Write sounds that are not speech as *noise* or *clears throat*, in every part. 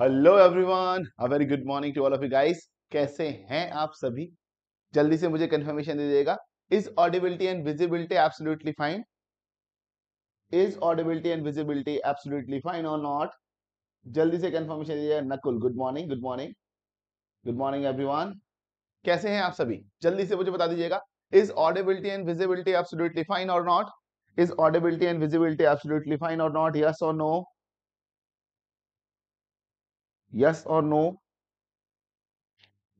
Hello everyone a very good morning to all of you guys कैसे हैं आप सभी जल्दी से मुझे कंफर्मेशन दे is audibility and visibility absolutely fine is audibility and visibility absolutely fine और नॉट जल्दी से कंफर्मेशन दीजिएगा Nakul good morning good morning good morning everyone कैसे हैं आप सभी जल्दी से मुझे बता दीजिएगा is audibility and visibility absolutely fine और not is audibility and visibility absolutely fine और नॉट यस और नो यस और नो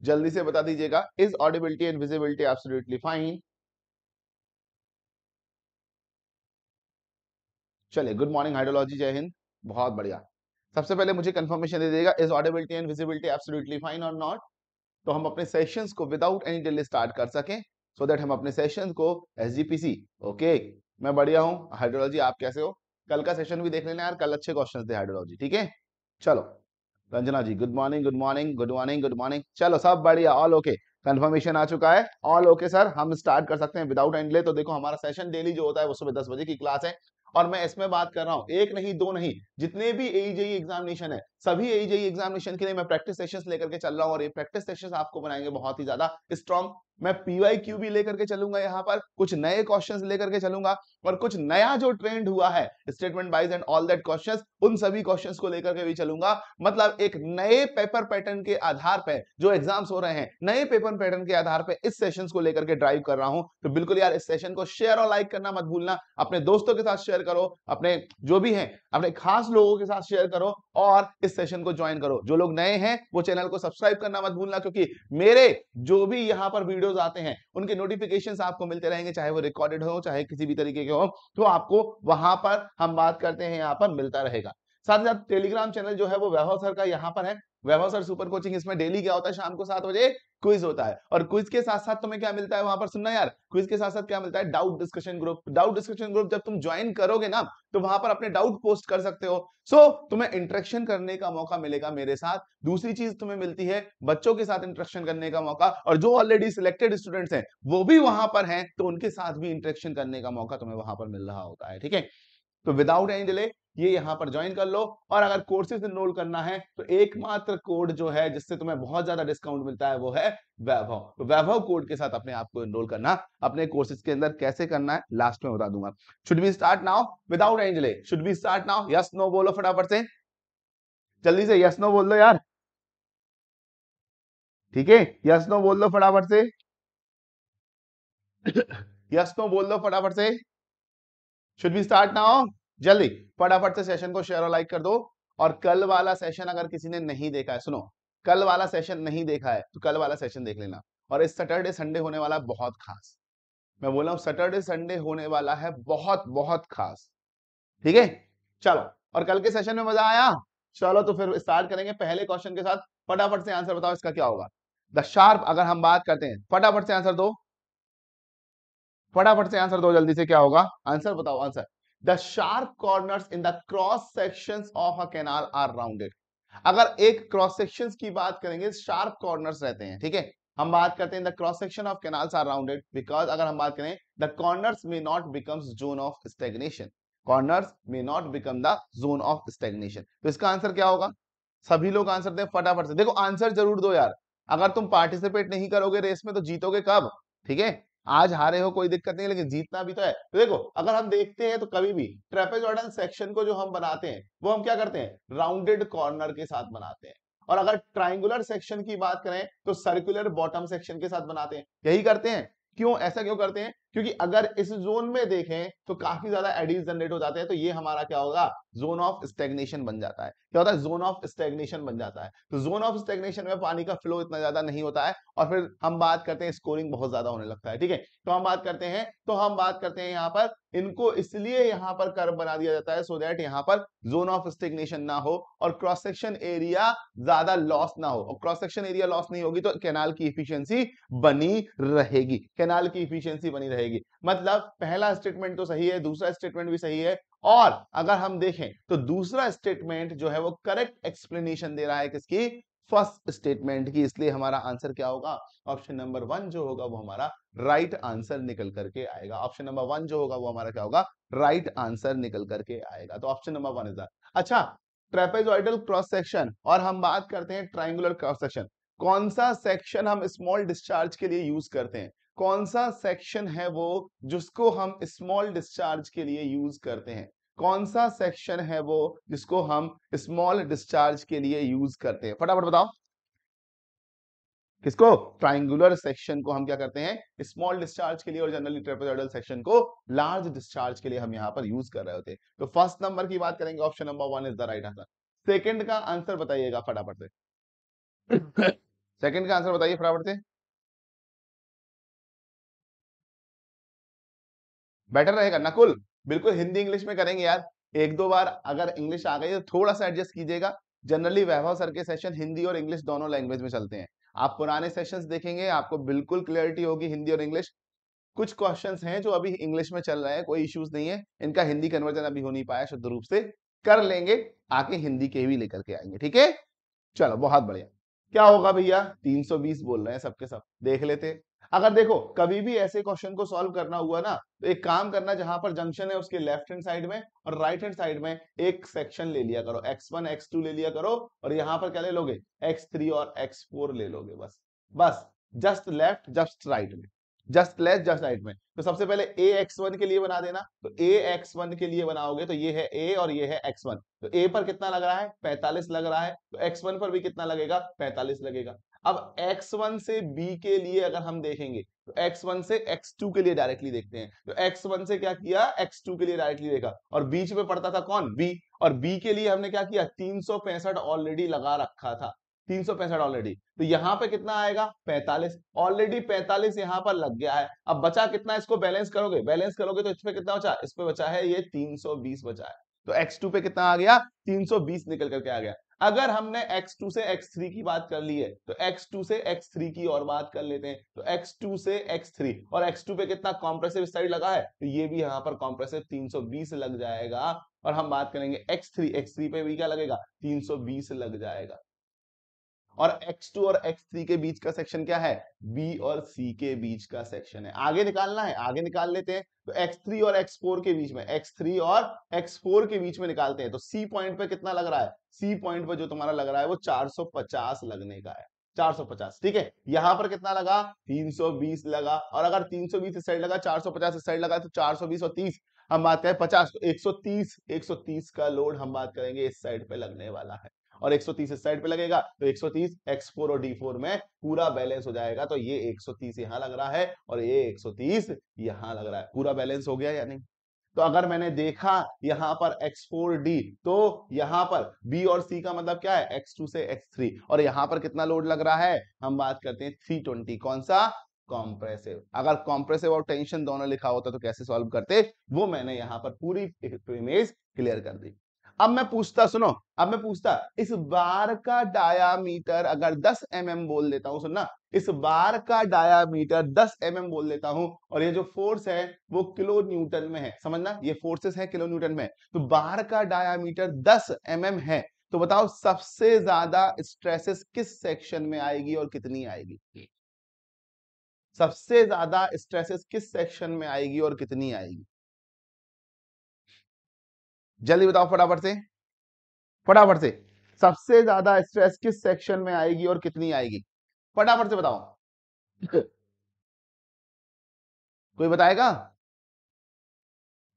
जल्दी से बता दीजिएगा is audibility and visibility absolutely fine चलिए good morning hydrology Jai Hind बहुत बढ़िया सबसे पहले मुझे कंफर्मेशन दे देगा is audibility and visibility absolutely fine और नॉट तो हम अपने सेशन को विदाउट एनी डिले स्टार्ट कर सकें सो so हम अपने सेशन को एस ओके okay, मैं बढ़िया हूँ हाइड्रोलॉजी आप कैसे हो कल का सेशन भी देख लेना यार कल अच्छे क्वेश्चन थे हाइड्रोलॉजी ठीक है चलो Ranjana ji good morning good morning good morning good morning चलो सब बढ़िया ऑल ओके कंफर्मेशन आ चुका है ऑल ओके सर हम स्टार्ट कर सकते हैं विदाउट एंडले तो देखो हमारा सेशन डेली जो होता है वो सुबह दस बजे की क्लास है और मैं इसमें बात कर रहा हूँ एक नहीं दो नहीं जितने भी एईजेई एग्जामिनेशन e e है सभी एजेई एग्जामिनेशन e के लिए मैं प्रैक्टिस सेशंस लेकर के चल रहा हूँ और ये प्रैक्टिस सेशंस आपको बनाएंगे बहुत ही ज्यादा स्ट्रॉन्ग मैं पीवाई क्यू भी लेकर के चलूंगा यहाँ पर कुछ नए क्वेश्चन लेकर के चलूंगा और कुछ नया जो ट्रेंड हुआ है statement wise and all that question उन सभी क्वेश्चन को लेकर के भी चलूंगा मतलब एक नए पेपर पैटर्न के आधार पर जो एग्जाम्स हो रहे हैं नए पेपर पैटर्न के आधार पर इस सेशन को लेकर के ड्राइव कर रहा हूँ तो बिल्कुल यार इस सेशन को शेयर और लाइक करना मत भूलना अपने दोस्तों के साथ शेयर करो अपने जो भी है अपने खास लोगों के साथ शेयर करो और इस सेशन को ज्वाइन करो जो लोग नए हैं वो चैनल को सब्सक्राइब करना मत भूलना क्योंकि मेरे जो भी यहाँ पर वीडियोस आते हैं उनके नोटिफिकेशन आपको मिलते रहेंगे चाहे वो रिकॉर्डेड हो चाहे किसी भी तरीके के हो तो आपको वहां पर हम बात करते हैं यहाँ पर मिलता रहेगा साथ ही साथ टेलीग्राम चैनल जो है वो वैभव सर का यहाँ पर है वैभव सर सुपर कोचिंग इसमें डेली क्या होता है शाम को सात बजे क्विज होता है और क्विज के साथ साथ तुम्हें क्या मिलता है वहां पर सुनना यार क्विज के साथ साथ क्या मिलता है doubt discussion group doubt discussion group जब तुम ज्वाइन करोगे ना तो वहां पर अपने डाउट पोस्ट कर सकते हो सो so, तुम्हें इंट्रेक्शन करने का मौका मिलेगा मेरे साथ दूसरी चीज तुम्हें मिलती है बच्चों के साथ इंट्रेक्शन करने का मौका और जो ऑलरेडी सिलेक्टेड स्टूडेंट्स हैं वो भी वहां पर हैं तो उनके साथ भी इंट्रेक्शन करने का मौका तुम्हें वहां पर मिल रहा होता है ठीक है तो विदाउट एनी डिले ये यहां पर ज्वाइन कर लो और अगर कोर्सेज इनरोल करना है तो एकमात्र कोड जो है जिससे तुम्हें बहुत ज्यादा डिस्काउंट मिलता है वो है वैभव तो वैभव कोड के साथ अपने आप को इनरोल करना अपने कोर्सेज के अंदर कैसे करना है लास्ट में बता दूंगा should be start now without any delay should be start now yes no बोलो फटाफट से जल्दी से यस नो बोल दो यार ठीक है यस नो बोल दो फटाफट से यस नो बोल दो फटाफट से शुड बी स्टार्ट नाउ जल्दी फटाफट से सेशन को शेयर और लाइक कर दो और कल वाला सेशन अगर किसी ने नहीं देखा है सुनो कल वाला सेशन नहीं देखा है तो कल वाला सेशन देख लेना और इस सैटरडे संडे होने वाला बहुत खास मैं बोल रहा हूँ सैटरडे संडे होने वाला है बहुत बहुत खास ठीक है चलो और कल के सेशन में मजा आया चलो तो फिर स्टार्ट करेंगे पहले क्वेश्चन के साथ फटाफट से आंसर बताओ इसका क्या होगा द शार्प अगर हम बात करते हैं फटाफट से आंसर दो फटाफट से आंसर दो जल्दी से क्या होगा आंसर बताओ answer the sharp corners in the cross sections of a canal are rounded अगर एक क्रॉस सेक्शन की बात करेंगे शार्प कॉर्नर्स रहते हैं ठीक है हम बात करते हैं the cross section of canals are rounded because अगर हम बात करें the corners may not become zone of stagnation corners may not become the zone of stagnation तो इसका आंसर क्या होगा सभी लोग आंसर दें फटाफट से देखो आंसर जरूर दो यार अगर तुम पार्टिसिपेट नहीं करोगे रेस में तो जीतोगे कब ठीक है आज हारे हो कोई दिक्कत नहीं लेकिन जीतना भी तो है तो देखो अगर हम देखते हैं तो कभी भी ट्रेपेजॉर्डन सेक्शन को जो हम बनाते हैं वो हम क्या करते हैं राउंडेड कॉर्नर के साथ बनाते हैं और अगर ट्राइंगुलर सेक्शन की बात करें तो सर्कुलर बॉटम सेक्शन के साथ बनाते हैं यही करते हैं क्यों ऐसा क्यों करते हैं क्योंकि अगर इस जोन में देखें तो काफी ज्यादा एडीज जनरेट हो जाते हैं तो ये हमारा क्या होगा जोन ऑफ स्टेग्नेशन बन जाता है क्या होता है जोन ऑफ स्टेग्नेशन बन जाता है तो जोन ऑफ स्टेग्नेशन में पानी का फ्लो इतना ज्यादा नहीं होता है और फिर हम बात करते हैं स्कोरिंग बहुत ज्यादा होने लगता है ठीक है तो हम बात करते हैं तो हम बात करते हैं यहाँ पर इनको इसलिए यहाँ पर कर्व बना दिया जाता है सो देट यहाँ पर जोन ऑफ स्टेग्नेशन ना हो और क्रॉस सेक्शन एरिया ज्यादा लॉस ना हो और क्रॉस सेक्शन एरिया लॉस नहीं होगी तो कैनाल की इफिशियंसी बनी रहेगी कैनाल की इफिशियंसी बनी रहेगी रहेगी मतलब पहला स्टेटमेंट तो सही है दूसरा स्टेटमेंट भी सही है और अगर हम देखें तो दूसरा स्टेटमेंट जो है वो करेक्ट एक्सप्लेनेशन दे रहा है किसकी फर्स्ट स्टेटमेंट की इसलिए हमारा आंसर क्या होगा ऑप्शन नंबर वन जो होगा वो हमारा राइट right आंसर निकल करके आएगा ऑप्शन नंबर वन जो होगा वो हमारा क्या होगा राइट right आंसर निकल करके आएगा तो ऑप्शन नंबर वन इज अच्छा ट्रेपेजॉइडल क्रॉस सेक्शन और हम बात करते हैं ट्राइंगुलर क्रॉस सेक्शन कौन सा सेक्शन हम स्मॉल डिस्चार्ज के लिए यूज करते हैं कौन सा सेक्शन है वो जिसको हम स्मॉल डिस्चार्ज के लिए यूज करते हैं कौन सा सेक्शन है वो जिसको हम स्मॉल डिस्चार्ज के लिए यूज करते हैं फटाफट बताओ किसको ट्राइंगुलर सेक्शन को हम क्या करते हैं स्मॉल डिस्चार्ज के लिए और जनरली ट्रेपेजॉइडल सेक्शन को लार्ज डिस्चार्ज के लिए हम यहां पर यूज कर रहे होते हैं तो फर्स्ट नंबर की बात करेंगे option number one is the right answer second का आंसर बताइएगा फटाफट से सेकंड *coughs* का आंसर बताइए फटाफट से बेटर रहेगा नकुल बिल्कुल हिंदी इंग्लिश में करेंगे यार एक दो बार अगर इंग्लिश आ गई तो थोड़ा सा एडजस्ट कीजिएगा जनरली वैभव सर के सेशन हिंदी और इंग्लिश दोनों लैंग्वेज में चलते हैं आप पुराने सेशंस देखेंगे आपको बिल्कुल क्लियरिटी होगी हिंदी और इंग्लिश कुछ क्वेश्चंस हैं जो अभी इंग्लिश में चल रहे हैं कोई इश्यूज नहीं है इनका हिंदी कन्वर्जन अभी हो नहीं पाया शुद्ध रूप से कर लेंगे आके हिंदी के भी लेकर के आएंगे ठीक है चलो बहुत बढ़िया क्या होगा भैया 320 बोल रहे हैं सबके सब देख लेते अगर देखो कभी भी ऐसे क्वेश्चन को सॉल्व करना हुआ ना तो एक काम करना जहां पर जंक्शन है उसके लेफ्ट हैंड साइड में और राइट हैंड साइड में एक सेक्शन ले लिया करो एक्स वन एक्स टू ले लिया करो और यहां पर क्या ले लोगे थ्री और फोर ले लोगे बस बस जस्ट लेफ्ट जस्ट राइट में जस्ट लेफ्ट जस्ट राइट में तो सबसे पहले ए एक्स वन के लिए बना देना तो ए एक्स वन के लिए बनाओगे तो ये है ए और ये है एक्स वन तो ए पर कितना लग रहा है पैंतालीस लग रहा है तो एक्स वन पर भी कितना लगेगा पैंतालीस लगेगा अब x1 से b के लिए अगर हम देखेंगे तो x1 से x2 के लिए डायरेक्टली देखते हैं तो x1 से क्या किया x2 के लिए डायरेक्टली देखा और बीच में पड़ता था कौन b और b के लिए हमने क्या किया तीन ऑलरेडी लगा रखा था तीन ऑलरेडी तो यहाँ पे कितना आएगा 45 ऑलरेडी 45 यहाँ पर लग गया है अब बचा कितना इसको बैलेंस करोगे बैलेंस करोगे तो इस पे कितना बचा इस पे बचा है ये तीन बचा है तो x2 पे कितना आ गया 320 निकल करके आ गया अगर हमने x2 से x3 की बात कर ली है तो x2 से x3 की और बात कर लेते हैं तो x2 से x3 और x2 पे कितना कॉम्प्रेसिव साइड लगा है तो ये भी यहाँ पर कॉम्प्रेसिव 320 लग जाएगा और हम बात करेंगे x3 x3 पे भी क्या लगेगा 320 लग जाएगा और x2 और x3 के बीच का सेक्शन क्या है b और c के बीच का सेक्शन है आगे निकालना है आगे निकाल लेते हैं तो x3 और x4 के बीच में x3 और x4 के बीच में निकालते हैं तो c पॉइंट पे कितना लग रहा है c पॉइंट पे जो तुम्हारा लग रहा है वो 450 लगने का है 450 ठीक है यहां पर कितना लगा 320 लगा और अगर 320 इस साइड लगा 450 इस साइड लगा तो 420 और 30 हम बात करें 50 तो 130 130 का लोड हम बात करेंगे इस साइड पे लगने वाला है और 130 इस साइड पे लगेगा तो 130 x4 और d4 में पूरा बैलेंस हो जाएगा तो ये 130 सौ यहां लग रहा है और ये 130 सौ यहां लग रहा है पूरा बैलेंस हो गया या नहीं तो अगर मैंने देखा यहां पर x4d तो यहां पर b और c का मतलब क्या है x2 से x3 और यहां पर कितना लोड लग रहा है हम बात करते हैं 320 कौन सा कॉम्प्रेसिव अगर कॉम्प्रेसिव और टेंशन दोनों लिखा होता तो कैसे सॉल्व करते वो मैंने यहां पर पूरी इमेज क्लियर कर दी अब मैं पूछता सुनो अब मैं पूछता इस बार का डायामीटर अगर 10 एम mm बोल देता हूं सुनना इस बार का डायामीटर 10 एम mm बोल देता हूं और ये जो फोर्स है वो किलो न्यूटन में है समझना ये फोर्सेस है किलो न्यूटन में तो बार का डायामीटर 10 एम mm है तो बताओ सबसे ज्यादा स्ट्रेसेस किस सेक्शन में आएगी और कितनी आएगी सबसे ज्यादा स्ट्रेसेस किस सेक्शन में आएगी और कितनी आएगी जल्दी बताओ फटाफट से फटाफट से सबसे ज्यादा स्ट्रेस किस सेक्शन में आएगी और कितनी आएगी फटाफट से बताओ *laughs* कोई बताएगा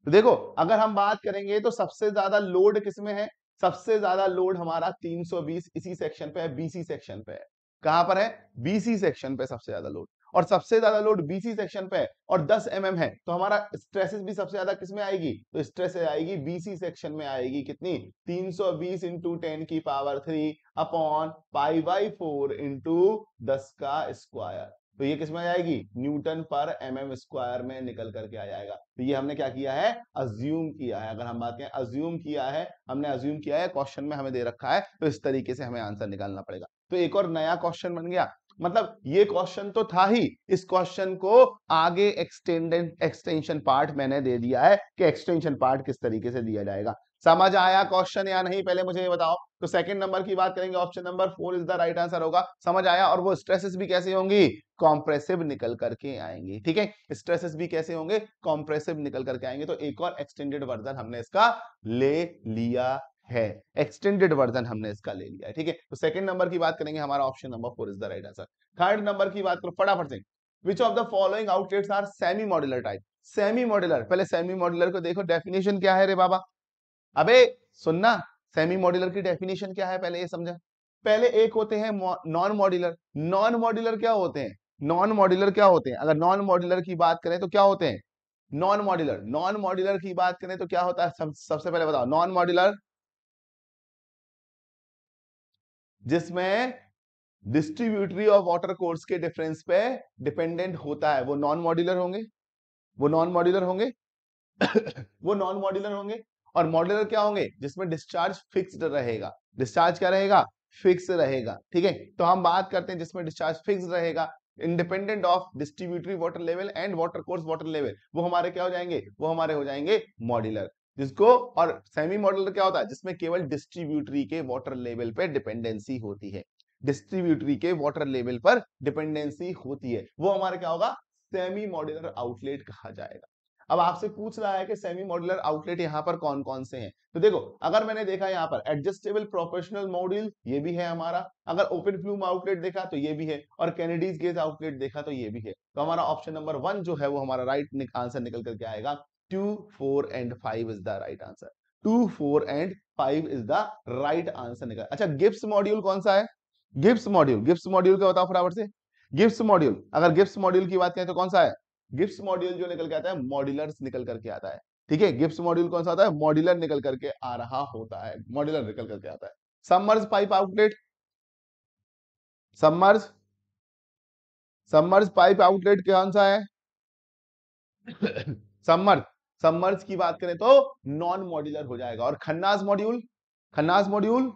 तो देखो अगर हम बात करेंगे तो सबसे ज्यादा लोड किसमें है सबसे ज्यादा लोड हमारा 320 इसी सेक्शन पे है बीसी सेक्शन पे है कहां पर है बीसी सेक्शन पे सबसे ज्यादा लोड और सबसे ज्यादा लोड बीसी सेक्शन पे है और 10 एम mm है तो हमारा स्ट्रेसेस भी सबसे ज्यादा किसमें आएगी तो स्ट्रेस आएगी बीसी सेक्शन में आएगी कितनी 320 सौ बीस इंटू टेन की power three upon pi by four into दस का स्क्वायर तो ये किसमें आ जाएगी Newton per M M square में निकल करके आ जाएगा तो ये हमने क्या किया है अज्यूम किया है अगर हम बात करें अज्यूम किया है हमने अज्यूम किया है क्वेश्चन में हमें दे रखा है तो इस तरीके से हमें आंसर निकालना पड़ेगा तो एक और नया क्वेश्चन बन गया मतलब ये क्वेश्चन तो था ही इस क्वेश्चन को आगे एक्सटेंडेड एक्सटेंशन पार्ट मैंने दे दिया है कि एक्सटेंशन पार्ट किस तरीके से दिया जाएगा समझ आया क्वेश्चन या नहीं पहले मुझे ये बताओ तो सेकंड नंबर की बात करेंगे option number four is the right answer होगा समझ आया और वो स्ट्रेसेस भी कैसे होंगी कॉम्प्रेसिव निकल करके आएंगे ठीक है स्ट्रेसेस भी कैसे होंगे कॉम्प्रेसिव निकल करके आएंगे तो एक और एक्सटेंडेड वर्जन हमने इसका ले लिया है एक्सटेंडेड वर्जन हमने इसका ले लिया ठीक है तो सेकंड नंबर की बात करेंगे हमारा option number four is the right answer third number की बात करो फटाफट से which of the following outlets are semi modular type semi modular पहले सेमी मॉड्यूलर को देखो डेफिनेशन क्या है रे बाबा अबे सुनना सेमी मॉड्यूलर की डेफिनेशन क्या है पहले ये समझा पहले एक होते हैं नॉन मॉड्यूलर नॉन मॉड्यूलर क्या होते हैं नॉन मॉड्यूलर क्या होते हैं अगर नॉन मॉड्यूलर की बात करें तो क्या होते हैं नॉन मॉड्यूलर नॉन मॉड्यूलर की बात करें तो क्या होता है सब, सबसे पहले बताओ नॉन मॉड्यूलर जिसमें डिस्ट्रीब्यूटरी ऑफ वाटर कोर्स के डिफरेंस पे डिपेंडेंट होता है वो नॉन मॉड्यूलर होंगे वो नॉन मॉड्यूलर होंगे *coughs* वो नॉन मॉड्यूलर होंगे और मॉड्यूलर क्या होंगे जिसमें डिस्चार्ज फिक्स्ड रहेगा डिस्चार्ज क्या रहेगा फिक्स रहेगा ठीक है तो हम बात करते हैं जिसमें डिस्चार्ज फिक्स रहेगा independent of distributary water level and water course water level वो हमारे क्या हो जाएंगे वो हमारे हो जाएंगे मॉड्यूलर जिसको और सेमी मॉडल क्या होता है जिसमें केवल डिस्ट्रीब्यूटरी के वाटर लेवल पर डिपेंडेंसी होती है डिस्ट्रीब्यूटरी के वाटर लेवल पर डिपेंडेंसी होती है वो हमारा क्या होगा सेमी मॉड्यूलर आउटलेट कहा जाएगा अब आपसे पूछ रहा है कि सेमी मॉड्यूलर आउटलेट यहाँ पर कौन कौन से हैं तो देखो अगर मैंने देखा यहाँ पर एडजस्टेबल प्रोफेशनल मॉड्यूल ये भी है हमारा अगर ओपन फ्लूम आउटलेट देखा तो ये भी है और कैनेडीज गेज आउटलेट देखा तो ये भी है तो हमारा ऑप्शन नंबर वन जो है वो हमारा राइट आंसर निकल करके आएगा two four and five is the right answer two four and five is the right answer निकल अच्छा गिफ्ट मॉड्यूल कौन सा है गिफ्ट मॉड्यूल गिफ्ट मॉड्यूल का बताओ फटाफट से गिफ्ट मॉड्यूल अगर गिफ्ट मॉड्यूल की बात करें तो कौन सा है गिफ्ट मॉड्यूल जो निकल के आता है मॉड्यूलर निकल करके आता है ठीक है गिफ्ट मॉड्यूल कौन सा आता है मॉड्यूलर निकल करके आ रहा होता है मॉड्यूलर निकल करके आता है summers pipe outlet summers summers pipe outlet कौन सा है *coughs* समर्थ सबमर्ज की बात करें तो नॉन मॉड्यूलर हो जाएगा और खन्नास मॉड्यूल खन्नास मॉड्यूल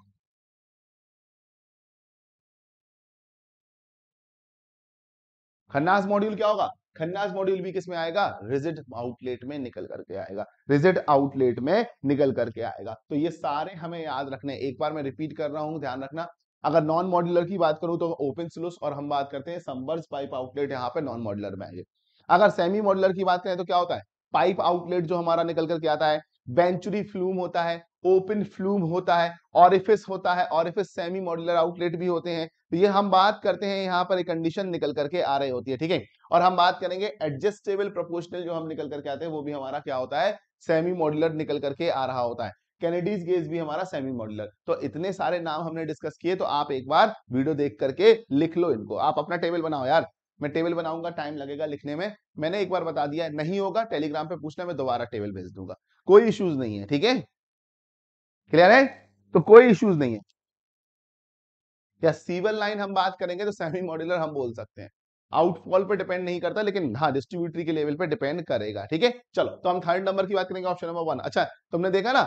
खन्नास मॉड्यूल क्या होगा खन्नास मॉड्यूल भी किसमें आएगा रिजिट आउटलेट में निकल करके आएगा रिजिट आउटलेट में निकल करके आएगा तो ये सारे हमें याद रखने एक बार मैं रिपीट कर रहा हूं ध्यान रखना अगर नॉन मॉड्यूलर की बात करूं तो ओपन स्लूस और हम बात करते हैं सम्बर्स पाइप आउटलेट यहाँ पे नॉन मॉड्यूलर में आएंगे अगर सेमी मॉड्यूलर की बात करें तो क्या होता है पाइप आउटलेट जो हमारा निकल करके आता है वेंचुरी फ्लूम होता है ओपन फ्लूम होता है ऑरिफिस होता है ऑरिफिस सेमी मॉड्यूलर आउटलेट भी होते हैं तो ये हम बात करते हैं यहाँ पर एक कंडीशन निकल करके आ रही होती है ठीक है और हम बात करेंगे एडजस्टेबल प्रोपोर्शनल जो हम निकल करके आते हैं वो भी हमारा क्या होता है सेमी मॉड्यूलर निकल करके आ रहा होता है कैनेडीज गेज भी हमारा सेमी मॉड्यूलर तो इतने सारे नाम हमने डिस्कस किए तो आप एक बार वीडियो देख करके लिख लो इनको आप अपना टेबल बनाओ यार मैं टेबल बनाऊंगा टाइम लगेगा लिखने में मैंने एक बार बता दिया नहीं होगा टेलीग्राम पे पूछना मैं दोबारा टेबल भेज दूंगा कोई इश्यूज नहीं है ठीक है क्लियर है तो कोई इश्यूज नहीं है या सीवल लाइन हम बात करेंगे तो सेमी मॉड्यूलर हम बोल सकते हैं आउटफॉल पे डिपेंड नहीं करता लेकिन हाँ डिस्ट्रीब्यूटरी के लेवल पे डिपेंड करेगा ठीक है चलो तो हम थर्ड नंबर की बात करेंगे ऑप्शन नंबर वन अच्छा तुमने देखा ना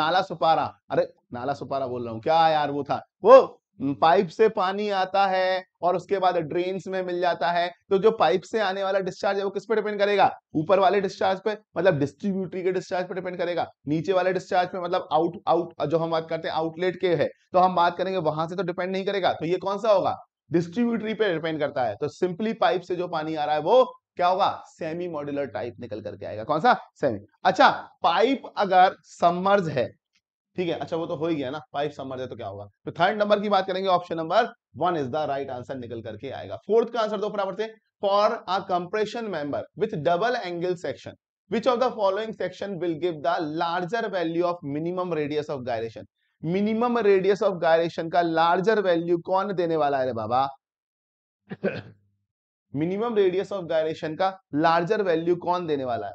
नाला सुपारा अरे नाला सुपारा बोल रहा हूँ क्या यार वो था वो हम्म। पाइप से पानी आता है और उसके बाद ड्रेन्स में मिल जाता है तो जो पाइप से आने वाला डिस्चार्ज है वो किस पे डिपेंड करेगा ऊपर वाले डिस्चार्ज पे मतलब डिस्ट्रीब्यूटरी के डिस्चार्ज पे डिपेंड करेगा नीचे वाले डिस्चार्ज पे मतलब आउट आउट जो हम बात करते हैं आउटलेट के है तो हम बात करेंगे वहां से तो डिपेंड नहीं करेगा तो ये कौन सा होगा डिस्ट्रीब्यूटरी पे डिपेंड करता है तो सिंपली पाइप से जो पानी आ रहा है वो क्या होगा सेमी मॉड्यूलर टाइप निकल करके आएगा कौन सा सेमी अच्छा पाइप अगर सम्मर्ज है ठीक है अच्छा वो तो हो ही गया ना फाइव सम मर जाए तो क्या होगा तो थर्ड नंबर की बात करेंगे option number one is the right answer निकल करके आएगा फोर्थ का आंसर दो बराबर से for a compression member with double angle section which of the following section will give the larger value of minimum radius of gyration minimum radius of gyration का larger value कौन देने वाला है रे बाबा minimum radius of gyration का larger value कौन देने वाला है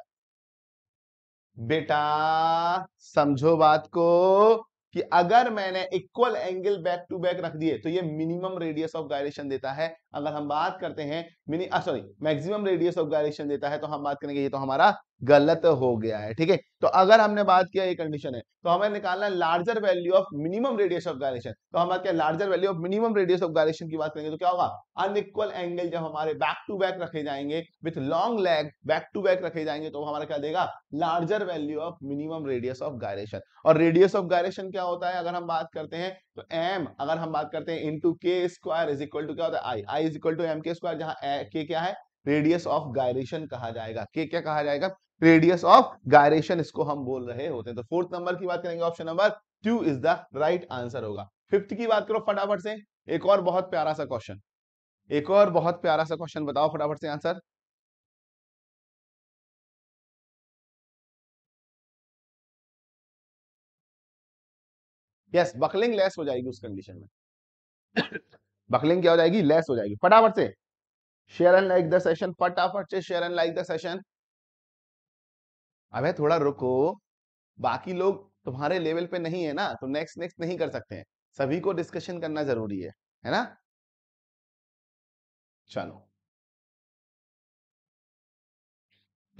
बेटा समझो बात को कि अगर मैंने equal angle back to back रख दिए तो ये मिनिमम रेडियस ऑफ गायरेशन देता है अगर हम बात करते हैं mini sorry maximum radius of gyration देता है तो हम बात करेंगे ये तो हमारा गलत हो गया है ठीक है तो अगर हमने बात किया ये कंडीशन है तो हमें निकालना है larger value of minimum radius of gyration तो हम बात क्या larger value of minimum radius of gyration की बात करेंगे तो क्या होगा अनइक्वल एंगल जब हमारे बैक टू बैक रखे जाएंगे with long leg back to back रखे जाएंगे तो हमारा क्या देगा larger value of minimum radius of gyration और रेडियस ऑफ गायरेक्शन क्या होता है अगर हम बात करते हैं तो m अगर हम बात करते हैं इंटू के स्क्वायर इज इक्वल टू क्या होता है i i is equal to M K square जहां k क्या है रेडियस ऑफ गायरेशन कहा जाएगा के क्या कहा जाएगा रेडियस ऑफ गायरेशन इसको हम बोल रहे होते हैं तो फोर्थ नंबर की बात करेंगे option number two is the right answer होगा फिफ्थ की बात करो फटाफट से एक और बहुत प्यारा सा क्वेश्चन एक और बहुत प्यारा सा क्वेश्चन बताओ फटाफट से आंसर यस बकलिंग लेस हो जाएगी उस कंडीशन में बकलिंग क्या हो जाएगी लेस हो जाएगी फटाफट से share and like the session फटाफट से share and like the session अबे थोड़ा रुको बाकी लोग तुम्हारे लेवल पे नहीं है ना तो नेक्स्ट नेक्स्ट नहीं कर सकते हैं सभी को डिस्कशन करना जरूरी है है ना चलो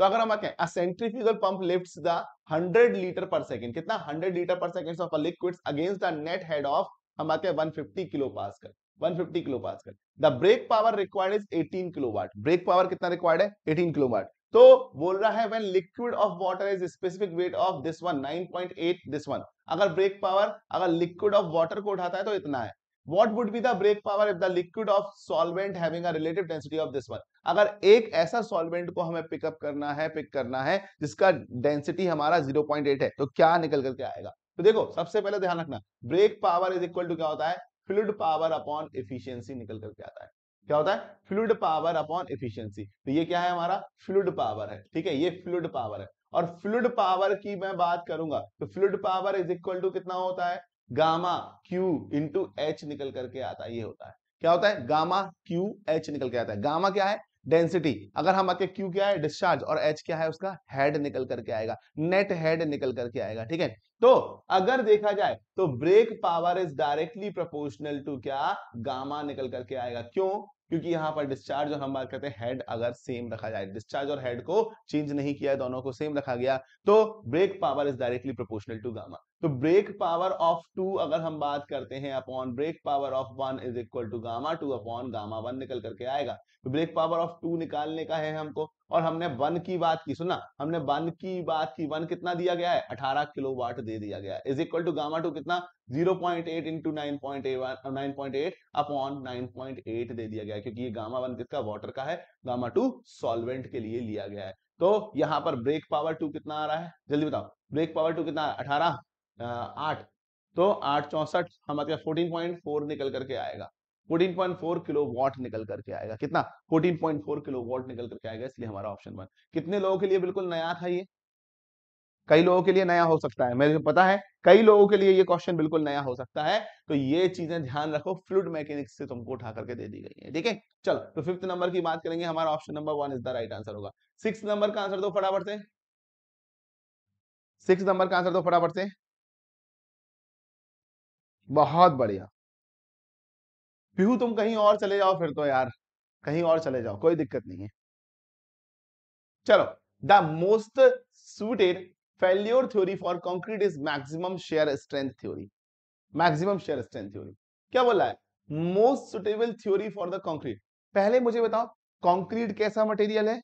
तो अगर हम कहते centrifugal pump lifts the 100 litre per second कितना 100 litre per second of a liquids against the net head of हम आते हैं 150 किलो पास कर 150 kilopascal the brake power required is 18 kilowatt brake power कितना required है 18 kilowatt तो बोल रहा है when liquid of water is specific weight of this one 9.8 this one अगर ब्रेक पावर अगर लिक्विड ऑफ वाटर को उठाता है तो इतना है what would be the brake power if the liquid of solvent having relative density of this one अगर एक ऐसा सॉल्वेंट को हमें up करना है pick करना है जिसका density हमारा 0.8 है तो क्या निकल करके आएगा तो देखो सबसे पहले ध्यान रखना brake power is equal to क्या होता है फ्लूड पावर अपॉन इफिशियंसी निकल करके आता है क्या होता है फ्लूड पावर अपॉन इफिशियंसी तो ये क्या है हमारा फ्लूड पावर है ठीक है ये फ्लूड पावर है और फ्लूड पावर की मैं बात करूंगा तो fluid power is equal to कितना होता है गामा क्यू इंटू एच निकल करके आता है ये होता है क्या होता है गामा क्यू एच निकल के आता है गामा क्या है डेंसिटी अगर हम आके क्यू क्या है डिस्चार्ज और एच क्या है उसका हेड निकल करके आएगा नेट हेड निकल करके आएगा ठीक है तो अगर देखा जाए तो brake power is directly proportional to क्या गामा निकल करके आएगा क्यों क्योंकि यहां पर डिस्चार्ज और हम बात करते हैं हेड अगर सेम रखा जाए डिस्चार्ज और हेड को चेंज नहीं किया दोनों को सेम रखा गया तो brake power is directly proportional to gamma तो ब्रेक पावर ऑफ टू अगर हम बात करते हैं upon brake power of one is equal to gamma two upon gamma one निकल करके आएगा तो ब्रेक पावर ऑफ टू निकालने का है हमको और हमने वन की बात की सुना हमने वन की बात की वन कितना दिया गया है अठारह किलो वाट दे दिया गया is equal to gamma two कितना zero point eight into nine point nine point eight upon nine point eight दे दिया गया क्योंकि ये गामा वन किसका वाटर का है गामा टू सॉल्वेंट के लिए लिया गया है तो यहाँ पर ब्रेक पावर टू कितना आ रहा है जल्दी बताओ ब्रेक पावर टू कितना अठारह आठ हम्म। तो आठ चौसठ हमारे पास फोर्टीन पॉइंट फोर निकल करके आएगा 14.4 किलो वॉट निकल करके आएगा कितना 14.4 किलो वॉट निकल करके आएगा इसलिए हमारा ऑप्शन वन कितने लोगों के लिए बिल्कुल नया था ये कई लोगों के लिए नया हो सकता है मेरे पता है कई लोगों के लिए ये क्वेश्चन बिल्कुल नया हो सकता है तो ये चीजें ध्यान रखो फ्लूड मैकेनिक्स से तुमको उठा करके दे दी गई है ठीक है चलो तो फिफ्थ नंबर की बात करेंगे हमारा option number one is the right answer होगा सिक्स नंबर का आंसर दो फटाफट से सिक्स नंबर का आंसर दो फटाफट से बहुत बढ़िया पीहू तुम कहीं और चले जाओ फिर तो यार कहीं और चले जाओ कोई दिक्कत नहीं है चलो the most suited failure theory for concrete is maximum shear strength theory maximum shear strength theory क्या बोला है most suitable theory for the concrete पहले मुझे बताओ कॉन्क्रीट कैसा मटेरियल है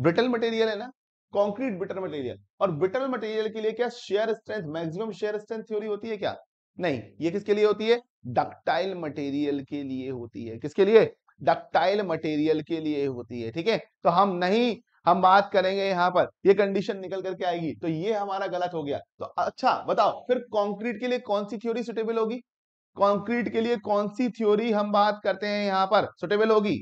ब्रिटल मटेरियल है ना कॉन्क्रीट बिटर मटेरियल और बिटर मटेरियल के लिए क्या shear strength maximum shear strength theory होती है क्या नहीं ये किसके लिए होती है डक्टाइल मटेरियल के लिए होती है किसके लिए डक्टाइल मटेरियल के लिए होती है ठीक है तो हम नहीं हम बात करेंगे यहां पर ये कंडीशन निकल करके आएगी तो ये हमारा गलत हो गया तो अच्छा बताओ फिर कंक्रीट के लिए कौन सी थ्योरी सुटेबल होगी कंक्रीट के लिए कौन सी थ्योरी हम बात करते हैं यहां पर सुटेबल होगी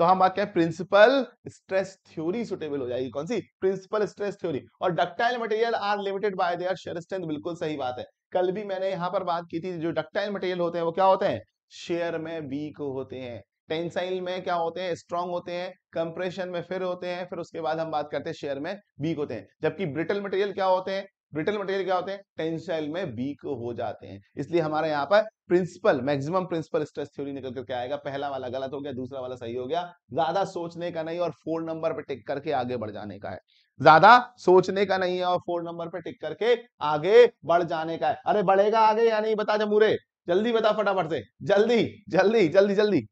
तो हम बात करें प्रिंसिपल स्ट्रेस थ्योरी सुटेबल हो जाएगी कौन सी प्रिंसिपल स्ट्रेस थ्योरी और ductile material are limited by their shear strength बिल्कुल सही बात है कल भी मैंने यहां पर बात की थी जो डक्टाइल मटेरियल होते हैं वो क्या होते हैं शेयर में वीक होते हैं टेंसाइल में क्या होते हैं स्ट्रॉन्ग होते हैं कंप्रेशन में फिर होते हैं फिर उसके बाद हम बात करते हैं शेयर में वीक होते हैं जबकि ब्रिटल मटेरियल क्या होते हैं ब्रिटल मटेरियल क्या होते हैं टेंशाइल में वीक हो जाते हैं इसलिए हमारे यहाँ पर principal maximum principal stress theory निकल करके आएगा पहला वाला गलत हो गया दूसरा वाला सही हो गया ज्यादा सोचने का नहीं और फोर नंबर पर टिक करके आगे बढ़ जाने का है ज्यादा सोचने का नहीं है और फोर नंबर पर टिक करके आगे बढ़ जाने का है अरे बढ़ेगा आगे या नहीं बता जमूरे जल्दी बता फटाफट से जल्दी जल्दी जल्दी जल्दी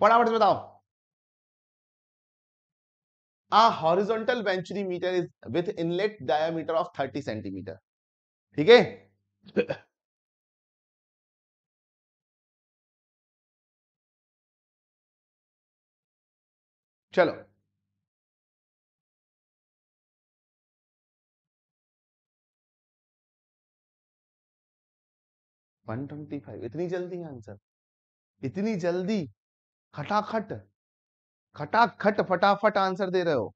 फटाफट से बताओ a horizontal venturi meter is with inlet diameter of 30 cm theek hai chalo twenty five इतनी जल्दी आंसर इतनी जल्दी खटाखट खटाखट फटाफट आंसर दे रहे हो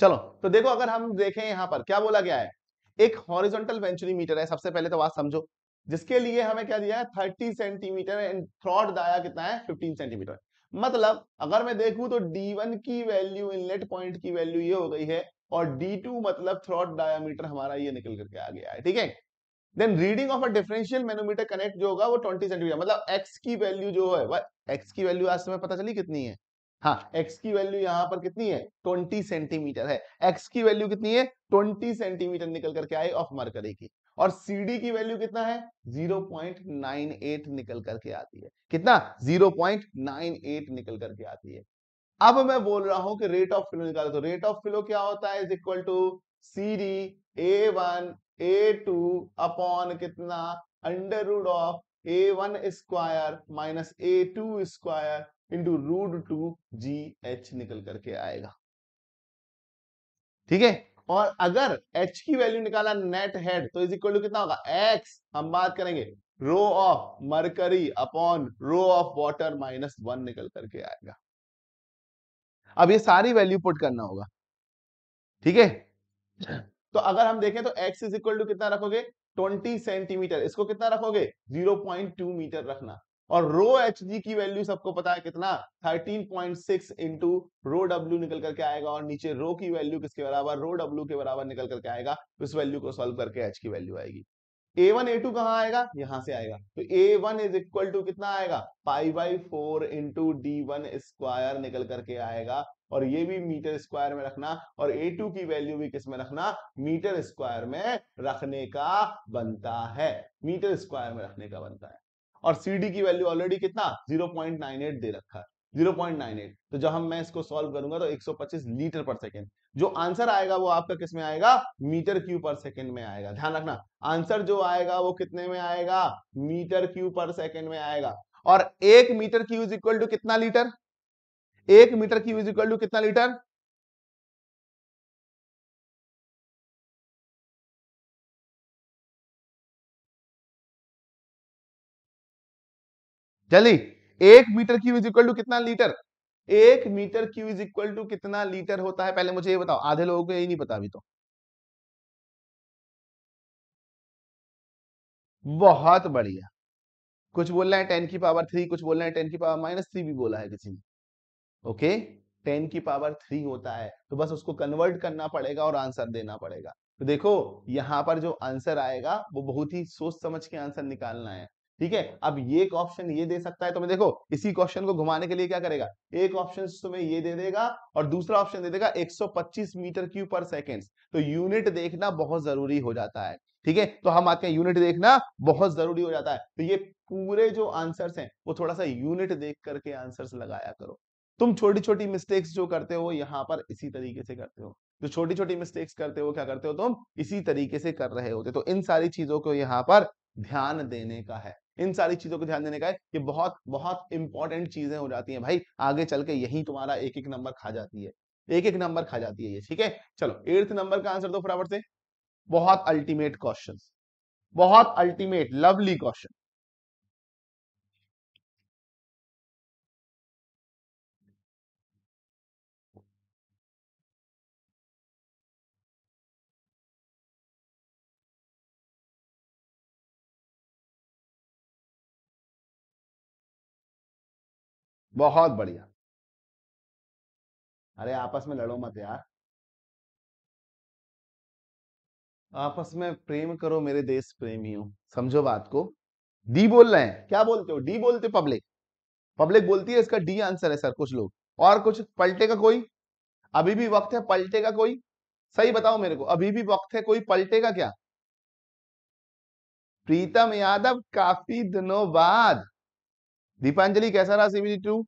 चलो तो देखो अगर हम देखें यहां पर क्या बोला गया है एक हॉरिजॉन्टल वेंचुरी मीटर है सबसे पहले तो बात समझो जिसके लिए हमें क्या दिया है थर्टी सेंटीमीटर एंड थ्रॉड दाया कितना है फिफ्टीन सेंटीमीटर मतलब अगर मैं देखूं तो D1 की वैल्यू इनलेट पॉइंट की वैल्यू ये हो गई है और D2 मतलब थ्रॉट डायमीटर हमारा ये निकल करके आ गया है ठीक है then reading of a differential manometer connect जो होगा वो 20 सेंटीमीटर मतलब x की वैल्यू जो है एक्स की वैल्यू आज तुम्हें पता चली कितनी है हाँ एक्स की वैल्यू यहाँ पर कितनी है ट्वेंटी सेंटीमीटर है एक्स की वैल्यू कितनी है ट्वेंटी सेंटीमीटर निकल करके आई ऑफ मरकरी की और सीडी की वैल्यू कितना है 0.98 निकल करके आती है कितना 0.98 निकल करके आती है अब मैं बोल रहा हूं कि रेट ऑफ फ्लो निकाल तो रेट ऑफ फ्लो क्या होता है is equal to C D A one A two upon कितना under root of A one square minus A two square into root two G H निकल करके आएगा ठीक है और अगर h की वैल्यू निकाला नेट हेड तो इज इक्वल टू कितना होगा x हम बात करेंगे rho of mercury upon rho of water minus one निकल करके आएगा अब ये सारी वैल्यू पुट करना होगा ठीक है तो अगर हम देखें तो x इज इक्वल टू कितना रखोगे 20 सेंटीमीटर इसको कितना रखोगे 0.2 मीटर रखना और रो एच जी की वैल्यू सबको पता है कितना 13.6 point six into rho W निकल करके आएगा और नीचे रो की वैल्यू किसके बराबर रो डब्ल्यू के बराबर निकल करके आएगा उस वैल्यू को सॉल्व करके एच की वैल्यू आएगी ए वन ए टू कहाँ आएगा यहां से आएगा तो A one is equal to कितना आएगा pi by four into D one square निकल करके आएगा और ये भी मीटर स्क्वायर में रखना और ए टू की वैल्यू भी किस में रखना मीटर स्क्वायर में रखने का बनता है मीटर स्क्वायर में रखने का बनता है और सी डी की वैल्यू ऑलरेडी कितना जीरो पॉइंट नाइन एट दे रखा है एट तो जब हम मैं इसको सॉल्व करूंगा तो पच्चीस लीटर पर सेकेंड जो आंसर आएगा वो आपका किस में आएगा मीटर क्यू पर सेकेंड में आएगा ध्यान रखना आंसर जो आएगा वो कितने में आएगा मीटर क्यू पर सेकेंड में आएगा और एक metre cube is equal to कितना लीटर एक metre cube is equal to कितना लीटर जल्दी एक metre cube is equal to कितना लीटर एक metre cube is equal to कितना लीटर होता है पहले मुझे ये बताओ आधे लोगों को यही नहीं पता अभी तो बहुत बढ़िया कुछ बोल रहे हैं टेन की पावर थ्री कुछ बोल रहे हैं टेन की पावर माइनस थ्री भी बोला है किसी ने ओके टेन की पावर थ्री होता है तो बस उसको कन्वर्ट करना पड़ेगा और आंसर देना पड़ेगा तो देखो यहां पर जो आंसर आएगा वो बहुत ही सोच समझ के आंसर निकालना है ठीक है अब ये एक ऑप्शन ये दे सकता है तुम्हें तो देखो इसी क्वेश्चन को घुमाने के लिए क्या करेगा एक ऑप्शन तुम्हें ये दे देगा और दूसरा ऑप्शन दे देगा 125 मीटर क्यू पर सेकेंड तो यूनिट देखना बहुत जरूरी हो जाता है ठीक है तो हम आते हैं यूनिट देखना बहुत जरूरी हो जाता है तो ये पूरे जो आंसर्स हैं वो थोड़ा सा यूनिट देख करके आंसर्स लगाया करो तुम छोटी छोटी मिस्टेक्स जो करते हो यहाँ पर इसी तरीके से करते हो जो छोटी छोटी मिस्टेक्स करते हो क्या करते हो तुम इसी तरीके से कर रहे होते तो इन सारी चीजों को यहाँ पर ध्यान देने का है इन सारी चीजों को ध्यान देने का है ये बहुत बहुत इंपॉर्टेंट चीजें हो जाती हैं भाई आगे चल के यही तुम्हारा एक एक नंबर खा जाती है एक एक नंबर खा जाती है ये ठीक है चलो एट्थ नंबर का आंसर दो फटाफट से बहुत अल्टीमेट क्वेश्चन बहुत अल्टीमेट लवली क्वेश्चन बहुत बढ़िया अरे आपस में लड़ो मत यार आपस में प्रेम करो मेरे देश प्रेमी हो समझो बात को डी बोल रहे हैं क्या बोलते हो डी बोलते हो पब्लिक पब्लिक बोलती है इसका डी आंसर है सर कुछ लोग और कुछ पलटेगा कोई अभी भी वक्त है पलटेगा कोई सही बताओ मेरे को अभी भी वक्त है कोई पलटेगा क्या प्रीतम यादव काफी दिनों बाद दीपांजलि कैसा रहा सीबीजी टू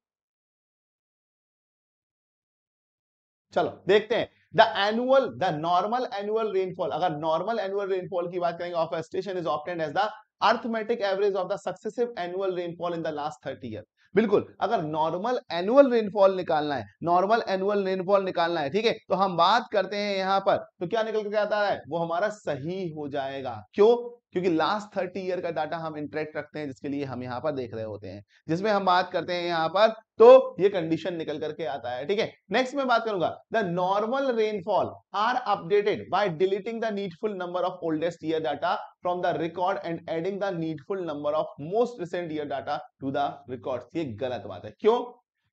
चलो देखते हैं the annual the normal annual rainfall अगर नॉर्मल एनुअल रेनफॉल की बात करेंगे of station is obtained as the arithmetic average of the successive annual rainfall in the last thirty year बिल्कुल अगर नॉर्मल एनुअल रेनफॉल निकालना है नॉर्मल एनुअल रेनफॉल निकालना है ठीक है तो हम बात करते हैं यहां पर तो क्या निकल के आता है वो हमारा सही हो जाएगा क्यों क्योंकि लास्ट थर्टी ईयर का डाटा हम इंटरेक्ट रखते हैं जिसके लिए हम यहाँ पर देख रहे होते हैं जिसमें हम बात करते हैं यहाँ पर तो ये कंडीशन निकल करके आता है ठीक है नेक्स्ट मैं बात करूंगा the normal rainfall are updated by deleting the needful number of oldest year data from the record and adding the needful number of most recent year data to the record ये गलत बात है क्यों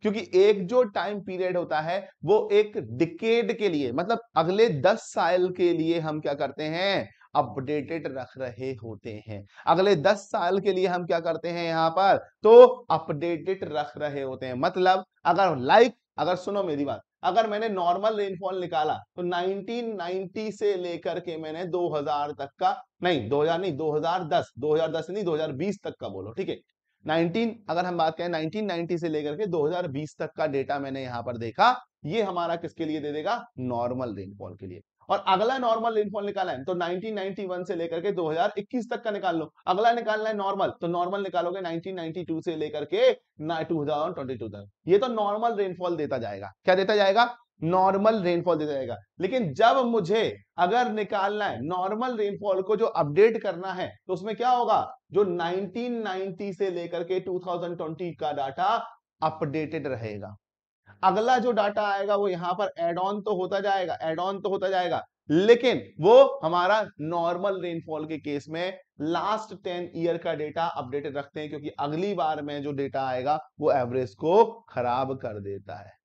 क्योंकि एक जो टाइम पीरियड होता है वो एक डिकेड के लिए मतलब अगले दस साल के लिए हम क्या करते हैं अपडेटेड रख रहे होते हैं अगले दस साल के लिए हम क्या करते हैं यहाँ पर तो अपडेटेड रख रहे होते हैं मतलब अगर लाइक अगर सुनो मेरी बात अगर मैंने नॉर्मल रेनफॉल निकाला तो 1990 से लेकर के मैंने 2000 तक का नहीं 2000 नहीं 2010 2010 नहीं 2020 तक का बोलो ठीक है 19 अगर हम बात करें 1990 से लेकर के 2020 तक का डेटा मैंने यहां पर देखा ये हमारा किसके लिए दे देगा नॉर्मल रेनफॉल के लिए और अगला नॉर्मल रेनफॉल निकाला है तो 1991 से लेकर के 2021 तक का निकाल लो अगला निकालना है नॉर्मल तो नॉर्मल निकालोगे 1992 से लेकर के 2022 तक ये तो नॉर्मल रेनफॉल देता जाएगा क्या देता जाएगा नॉर्मल रेनफॉल देता जाएगा लेकिन जब मुझे अगर निकालना है नॉर्मल रेनफॉल को जो अपडेट करना है तो उसमें क्या होगा जो 1990 से लेकर के 2020 का डाटा अपडेटेड रहेगा अगला जो डाटा आएगा वो यहां पर एड ऑन तो होता जाएगा एड ऑन तो होता जाएगा लेकिन वो हमारा नॉर्मल रेनफॉल के केस में लास्ट टेन ईयर का डेटा अपडेटेड रखते हैं क्योंकि अगली बार में जो डेटा आएगा वो एवरेज को खराब कर देता है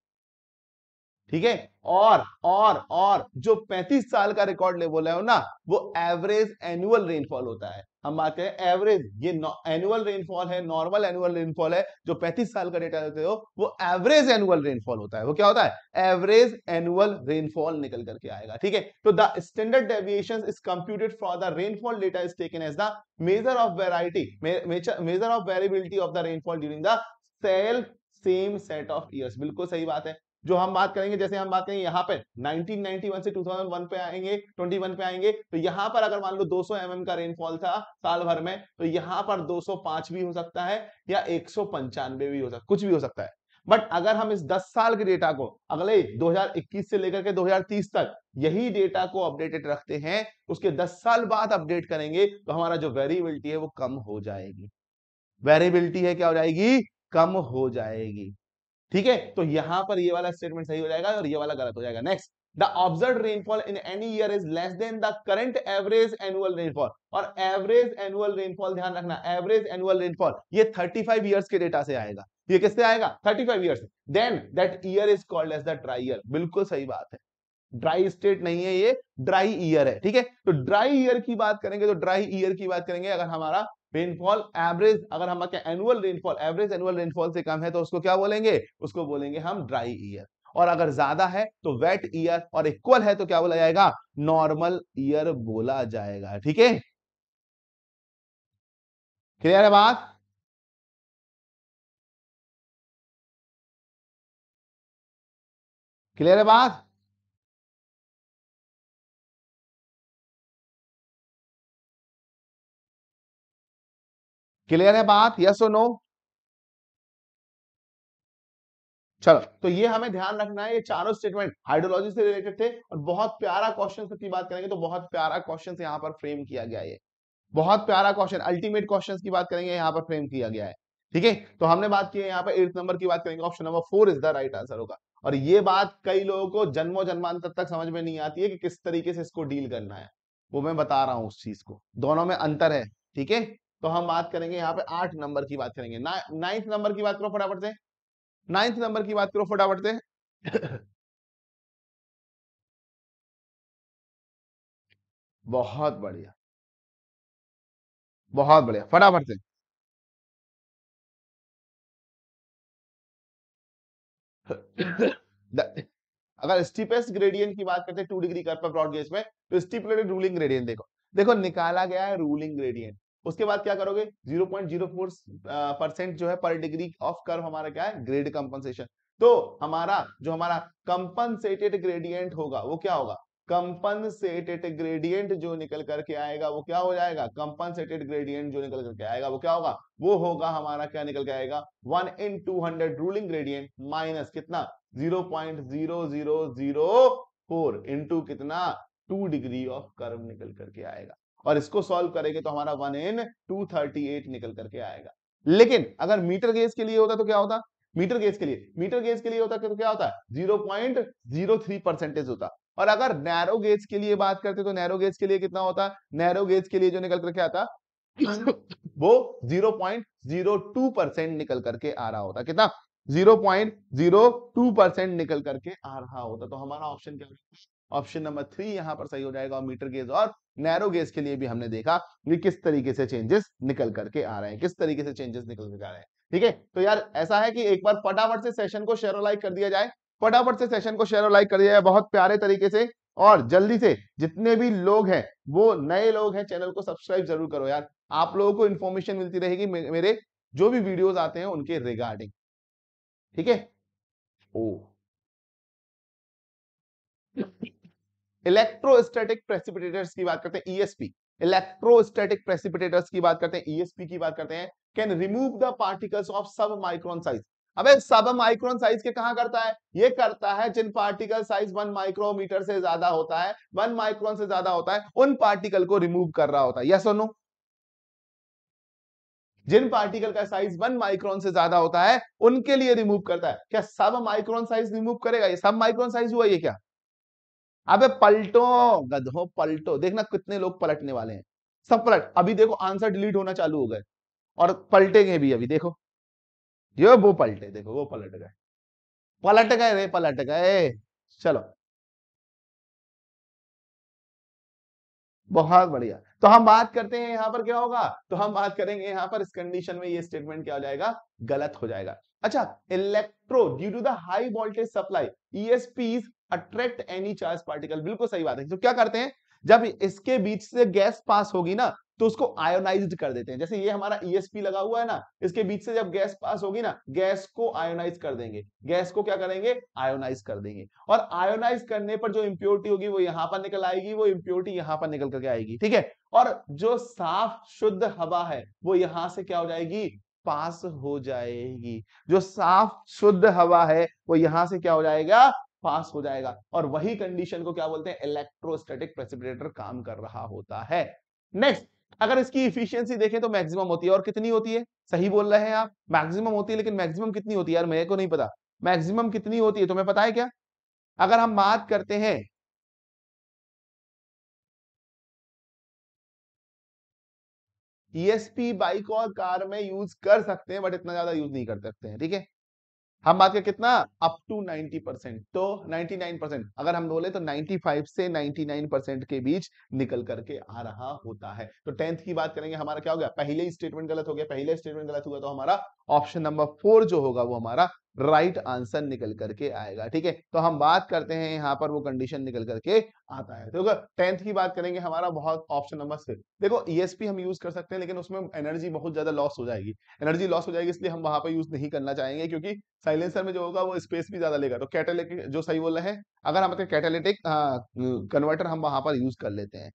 ठीक है और और और जो 35 साल का रिकॉर्ड लेवल है ना वो एवरेज एनुअल रेनफॉल होता है हम बात करें एवरेज ये एनुअल रेनफॉल है नॉर्मल एनुअल रेनफॉल है जो 35 साल का डेटा देते हो वो एवरेज एनुअल रेनफॉल होता है वो क्या होता है एवरेज एनुअल रेनफॉल निकल करके आएगा ठीक है तो the standard deviation is computed for the rainfall data is taken as the measure of variety measure of variability of the rainfall during the sell same set of years बिल्कुल सही बात है जो हम बात करेंगे जैसे हम बात करेंगे यहाँ पे 1991 से 2001 पे आएंगे 21 पे आएंगे तो यहाँ पर अगर मान लो 200 सौ mm का रेनफॉल था साल भर में तो यहाँ पर 205 भी हो सकता है या एक भी हो सकता कुछ भी हो सकता है बट अगर हम इस 10 साल के डेटा को अगले 2021 से लेकर के 2030 तक यही डेटा को अपडेटेड रखते हैं उसके 10 साल बाद अपडेट करेंगे तो हमारा जो वेरिएबिलिटी है वो कम हो जाएगी वेरिएबिलिटी है क्या हो जाएगी कम हो जाएगी ठीक है तो यहां पर ये वाला स्टेटमेंट सही हो जाएगा और ये वाला गलत हो जाएगा next the observe rainfall in any year is less than the current average annual rainfall और एवरेज एनुअल रेनफॉल ध्यान रखना एवरेज एनुअल रेनफॉल ये 35 ईयर्स के डेटा से आएगा ये किससे आएगा 35 years then that year is called as the dry year बिल्कुल सही बात है ड्राई स्टेट नहीं है ये ड्राई ईयर है ठीक है तो ड्राई ईयर की बात करेंगे तो ड्राई ईयर की बात करेंगे अगर हमारा रेनफॉल एवरेज अगर हम आपके annual rainfall average annual rainfall से कम है तो उसको क्या बोलेंगे उसको बोलेंगे हम ड्राई ईयर और अगर ज्यादा है तो वेट ईयर और इक्वल है तो क्या बोला जाएगा नॉर्मल ईयर बोला जाएगा ठीक है क्लियर है बात क्लियर है बात क्लियर है बात यस और नो चलो तो ये हमें ध्यान रखना है ये चारों स्टेटमेंट हाइड्रोलॉजी से रिलेटेड थे और बहुत प्यारा क्वेश्चन की बात करेंगे तो बहुत प्यारा क्वेश्चन यहाँ पर फ्रेम किया गया है बहुत प्यारा क्वेश्चन अल्टीमेट क्वेश्चन की बात करेंगे यहाँ पर फ्रेम किया गया है ठीक है तो हमने बात की है यहाँ पर एट्थ नंबर की बात करेंगे option number four is the right answer होगा और ये बात कई लोगों को जन्मो जन्मांतर तक समझ में नहीं आती है कि किस तरीके से इसको डील करना है वो मैं बता रहा हूँ उस चीज को दोनों में अंतर है ठीक है तो हम बात करेंगे यहाँ पे आठ नंबर की बात करेंगे नाइन्थ नंबर की बात करो फटाफट से नाइन्थ नंबर की बात करो फटाफट से *laughs* बहुत बढ़िया बहुत बढ़िया फटाफट से *laughs* अगर स्टीपेस्ट ग्रेडियंट की बात करते हैं टू डिग्री कर पर ब्रॉड गेज में तो स्टीपलेटेड रूलिंग ग्रेडियंट देखो देखो निकाला गया है रूलिंग ग्रेडियंट उसके बाद क्या करोगे zero zero point four percent जो है पर डिग्री ऑफ कर्व हमारा क्या है ग्रेड कंपनसेशन तो हमारा जो हमारा कंपनसेटेड ग्रेडियंट होगा वो क्या होगा कंपनसेटेड ग्रेडियंट जो निकल करके आएगा वो क्या हो जाएगा कंपनसेटेड ग्रेडियंट जो निकल करके आएगा वो क्या होगा वो होगा हमारा क्या निकल के आएगा one in two hundred ruling gradient minus कितना zero point zero zero zero four into कितना टू डिग्री ऑफ कर्व निकल करके आएगा और इसको सॉल्व करेंगे तो हमारा one in two thirty eight निकल करके आएगा लेकिन अगर मीटर गेज के लिए होता तो क्या होता मीटर गेज के लिए मीटर गेज के लिए होता तो क्या होता zero point zero three percentage होता और अगर नैरो गेज के लिए बात करते तो नैरो गेज के लिए कितना होता नैरो गेज के लिए जो निकल करके आता *coughs* वो zero point zero two percent निकल करके आ रहा होता कितना zero point zero two percent निकल करके आ रहा होता तो हमारा ऑप्शन क्या ऑप्शन नंबर थ्री यहां पर सही हो जाएगा मीटर गेज और नैरो गेज के लिए भी हमने देखा कि किस तरीके से चेंजेस निकल करके आ रहे हैं किस तरीके से चेंजेस निकल कर आ रहे हैं ठीक है तो यार ऐसा है कि एक बार फटाफट से सेशन को शेयर लाइक कर दिया जाए फटाफट से सेशन को शेयर लाइक कर दिया जाए बहुत प्यारे तरीके से और जल्दी से जितने भी लोग हैं वो नए लोग हैं चैनल को सब्सक्राइब जरूर करो यार आप लोगों को इन्फॉर्मेशन मिलती रहेगी मेरे जो भी वीडियोस आते हैं उनके रिगार्डिंग ठीक है ओ इलेक्ट्रोस्टैटिक प्रेसिपिटेटर्स की बात करते हैं ईएसपी e इलेक्ट्रोस्टैटिक प्रेसिपिटेटर्स की बात करते हैं ईएसपी e की बात करते हैं can remove the particles of sub micron size अबे सब माइक्रोन साइज के कहा करता है ये करता है जिन पार्टिकल साइज वन माइक्रोमीटर से ज्यादा होता है वन माइक्रोन से ज्यादा होता है उन पार्टिकल को रिमूव कर रहा होता है यस सुनो जिन पार्टिकल का साइज वन माइक्रोन से ज्यादा होता है उनके लिए रिमूव करता है क्या सब माइक्रोन साइज रिमूव करेगा ये सब माइक्रोन साइज हुआ ये क्या अबे पलटो गधो पलटो देखना कितने लोग पलटने वाले हैं सब पलट अभी देखो आंसर डिलीट होना चालू हो गए और पलटेंगे भी अभी देखो ये वो पलटे देखो वो पलट गए पलट गए रे पलट गए चलो बहुत बढ़िया तो हम बात करते हैं यहां पर क्या होगा तो हम बात करेंगे यहां पर इस कंडीशन में ये स्टेटमेंट क्या हो जाएगा गलत हो जाएगा अच्छा electro due to the high voltage supply ESP attract any charge particle बिल्कुल सही बात है तो क्या करते हैं जब इसके बीच से गैस पास होगी ना तो उसको आयोनाइज कर देते हैं जैसे ये हमारा ईएसपी e लगा हुआ है ना इसके बीच से जब गैस पास होगी ना गैस को आयोनाइज कर देंगे गैस को क्या करेंगे आयोनाइज कर देंगे और आयोनाइज करने पर जो इम्प्योरिटी होगी वो यहां पर निकल आएगी वो इम्प्योरिटी यहां पर निकल करके आएगी ठीक है और जो साफ शुद्ध हवा है वो यहां से क्या हो जाएगी पास हो जाएगी जो साफ शुद्ध हवा है वो यहां से क्या हो जाएगा पास हो जाएगा और वही कंडीशन को क्या बोलते हैं इलेक्ट्रोस्टेटिक प्रेसिपिटेटर काम कर रहा होता है नेक्स्ट अगर इसकी इफिशियंसी देखें तो मैक्सिमम होती है और कितनी होती है सही बोल रहे हैं आप मैक्सिमम होती है लेकिन मैक्सिमम कितनी होती है यार मेरे को नहीं पता मैक्सिमम कितनी होती है तुम्हें पता है क्या अगर हम बात करते हैं ईएसपी e बाइक और कार में यूज कर सकते हैं बट इतना ज्यादा यूज नहीं कर सकते हैं ठीक है हम बात करें कितना अप टू 90 परसेंट तो 99 परसेंट अगर हम बोले तो 95 से 99 परसेंट के बीच निकल करके आ रहा होता है तो टेंथ की बात करेंगे हमारा क्या हो गया पहले ही स्टेटमेंट गलत हो गया पहले स्टेटमेंट गलत हुआ तो हमारा ऑप्शन नंबर फोर जो होगा वो हमारा राइट आंसर निकल करके आएगा ठीक है तो हम बात करते हैं यहाँ पर वो कंडीशन निकल करके आता है देखो तो टेंथ की बात करेंगे हमारा बहुत ऑप्शन नंबर सिक्स देखो ईएसपी e हम यूज कर सकते हैं लेकिन उसमें एनर्जी बहुत ज्यादा लॉस हो जाएगी एनर्जी लॉस हो जाएगी इसलिए हम वहां पर यूज नहीं करना चाहेंगे क्योंकि साइलेंसर में जो होगा वो स्पेस भी ज्यादा लेगा तो कैटेलिटिक जो सही बोल रहे हैं अगर हम कैटेलिटिक हाँ, कन्वर्टर हम वहां पर यूज कर लेते हैं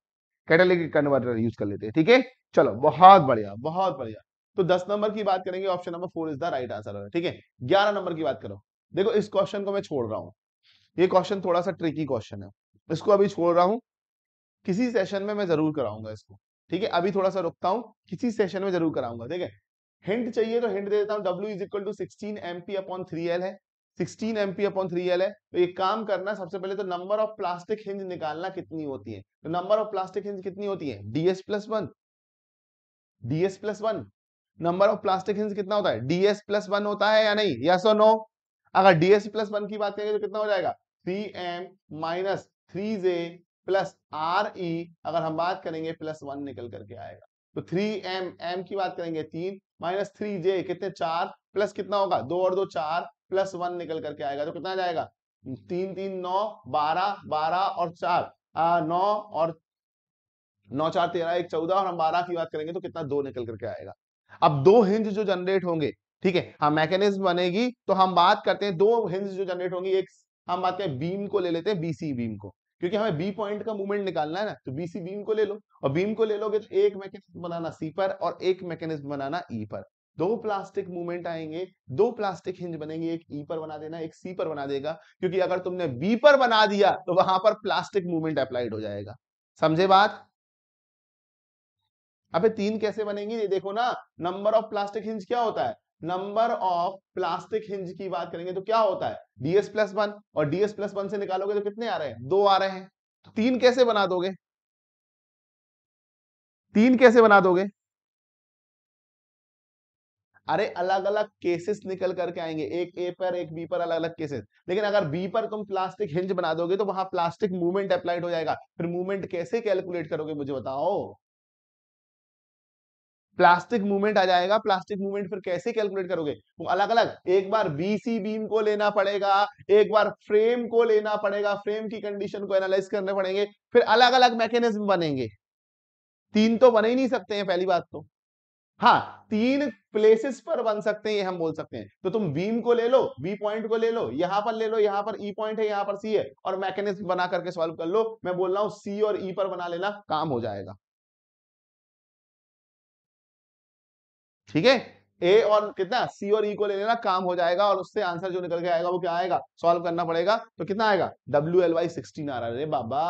कैटेलिटिक कन्वर्टर यूज कर लेते हैं ठीक है चलो बहुत बढ़िया बहुत बढ़िया तो दस नंबर की बात करेंगे option number four is the right answer ठीक है ग्यारह नंबर की बात करो देखो इस क्वेश्चन को मैं छोड़ रहा हूँ ये क्वेश्चन थोड़ा सा ट्रिकी क्वेश्चन है इसको अभी छोड़ रहा हूँ किसी सेशन में मैं जरूर कराऊंगा इसको ठीक है अभी थोड़ा सा रुकता हूँ किसी सेशन में जरूर कराऊंगा ठीक है हिंट चाहिए तो हिंट दे देता हूँ W is equal to sixteen M P upon three L है sixteen M P upon three L है तो एक काम करना सबसे पहले तो नंबर ऑफ प्लास्टिक हिंज निकालना कितनी होती है तो नंबर ऑफ प्लास्टिक हिंज कितनी होती है DS plus one DS plus one number of plastic hinges कितना होता है डीएस प्लस वन होता है या नहीं यस और नो अगर डीएस प्लस वन की बात करेंगे तो कितना हो जाएगा three M minus three J plus R E अगर हम बात करेंगे प्लस वन निकल करके आएगा तो थ्री एम एम की बात करेंगे तीन माइनस थ्री जे कितने चार प्लस कितना होगा दो और दो चार प्लस वन निकल करके आएगा तो कितना जाएगा तीन तीन नौ बारह बारह और चार आ, नौ और नौ चार तेरह एक चौदह और हम बारह की बात करेंगे तो कितना दो निकल करके आएगा अब दो हिंज जो जनरेट होंगे ठीक है हाँ मैकेनिज्म बनेगी तो हम बात करते हैं दो हिंज जो जनरेट होंगी एक हम बात करें बीम को ले लेते हैं बीसी बीम को क्योंकि हमें बी पॉइंट का मूवमेंट निकालना है ना तो बीसी बीम को ले लो और बीम को ले लोगे तो एक मैकेनिज्म बनाना सी पर और एक मैकेनिज्म बनाना ई e पर दो प्लास्टिक मूवमेंट आएंगे दो प्लास्टिक हिंज बनेंगे एक ई e पर बना देना एक सी पर बना देगा क्योंकि अगर तुमने बी पर बना दिया तो वहां पर प्लास्टिक मूवमेंट अप्लाइड हो जाएगा समझे बात अबे तीन कैसे बनेंगी ये देखो ना नंबर ऑफ प्लास्टिक हिंज क्या होता है नंबर ऑफ प्लास्टिक हिंज की बात करेंगे तो क्या होता है डीएस प्लस वन और डीएस प्लस वन से निकालोगे तो कितने आ रहे हैं दो आ रहे हैं तो तीन कैसे बना दोगे तीन कैसे बना दोगे अरे अलग अलग केसेस निकल करके आएंगे एक ए पर एक बी पर अलग अलग केसेस लेकिन अगर बी पर तुम प्लास्टिक हिंज बना दोगे तो वहां प्लास्टिक मूवमेंट अप्लाइड हो जाएगा फिर मूवमेंट कैसे कैलकुलेट करोगे मुझे बताओ प्लास्टिक मूवमेंट आ जाएगा प्लास्टिक मूवमेंट फिर कैसे कैलकुलेट करोगे अलग अलग एक बार बीसी बीम को लेना पड़ेगा एक बार फ्रेम को लेना पड़ेगा फ्रेम की कंडीशन को एनालाइज करने पड़ेंगे फिर अलग अलग मैकेनिज्म बनेंगे तीन तो बने ही नहीं सकते हैं पहली बात तो हाँ तीन प्लेसेस पर बन सकते हैं ये हम बोल सकते हैं तो तुम बीम को ले लो बी पॉइंट को ले लो यहां पर ले लो यहां पर ई e पॉइंट है यहां पर सी है और मैकेनिज्म बना करके सॉल्व कर लो मैं बोल रहा हूं सी और ई e पर बना लेना काम हो जाएगा ठीक है ए और कितना सी और ई e को ले लेना काम हो जाएगा और उससे आंसर जो निकल के आएगा वो क्या आएगा सॉल्व करना पड़ेगा तो कितना आएगा डब्ल्यू एल वाई सिक्सटीन आ रहा रे बाबा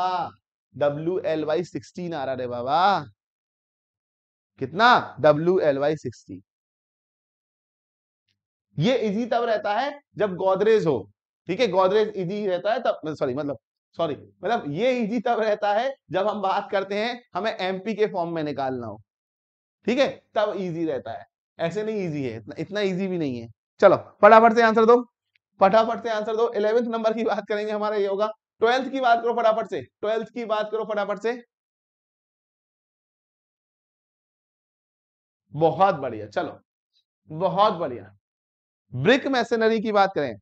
डब्ल्यू एल वाई सिक्सटीन आ रहा रे बाबा कितना डब्ल्यू एल वाई सिक्सटीन ये इजी तब रहता है जब गोदरेज हो ठीक है गोदरेज इजी रहता है तब सॉरी मतलब सॉरी मतलब ये इजी तब रहता है जब हम बात करते हैं हमें एमपी के फॉर्म में निकालना हो ठीक है तब इजी रहता है ऐसे नहीं ईजी है इतना इतना ईजी भी नहीं है चलो फटाफट से आंसर दो फटाफट से आंसर दो इलेवेंथ नंबर की बात करेंगे हमारा ये होगा ट्वेल्थ की बात करो फटाफट से ट्वेल्थ की बात करो फटाफट से बहुत बढ़िया चलो बहुत बढ़िया ब्रिक मैसेनरी की बात करें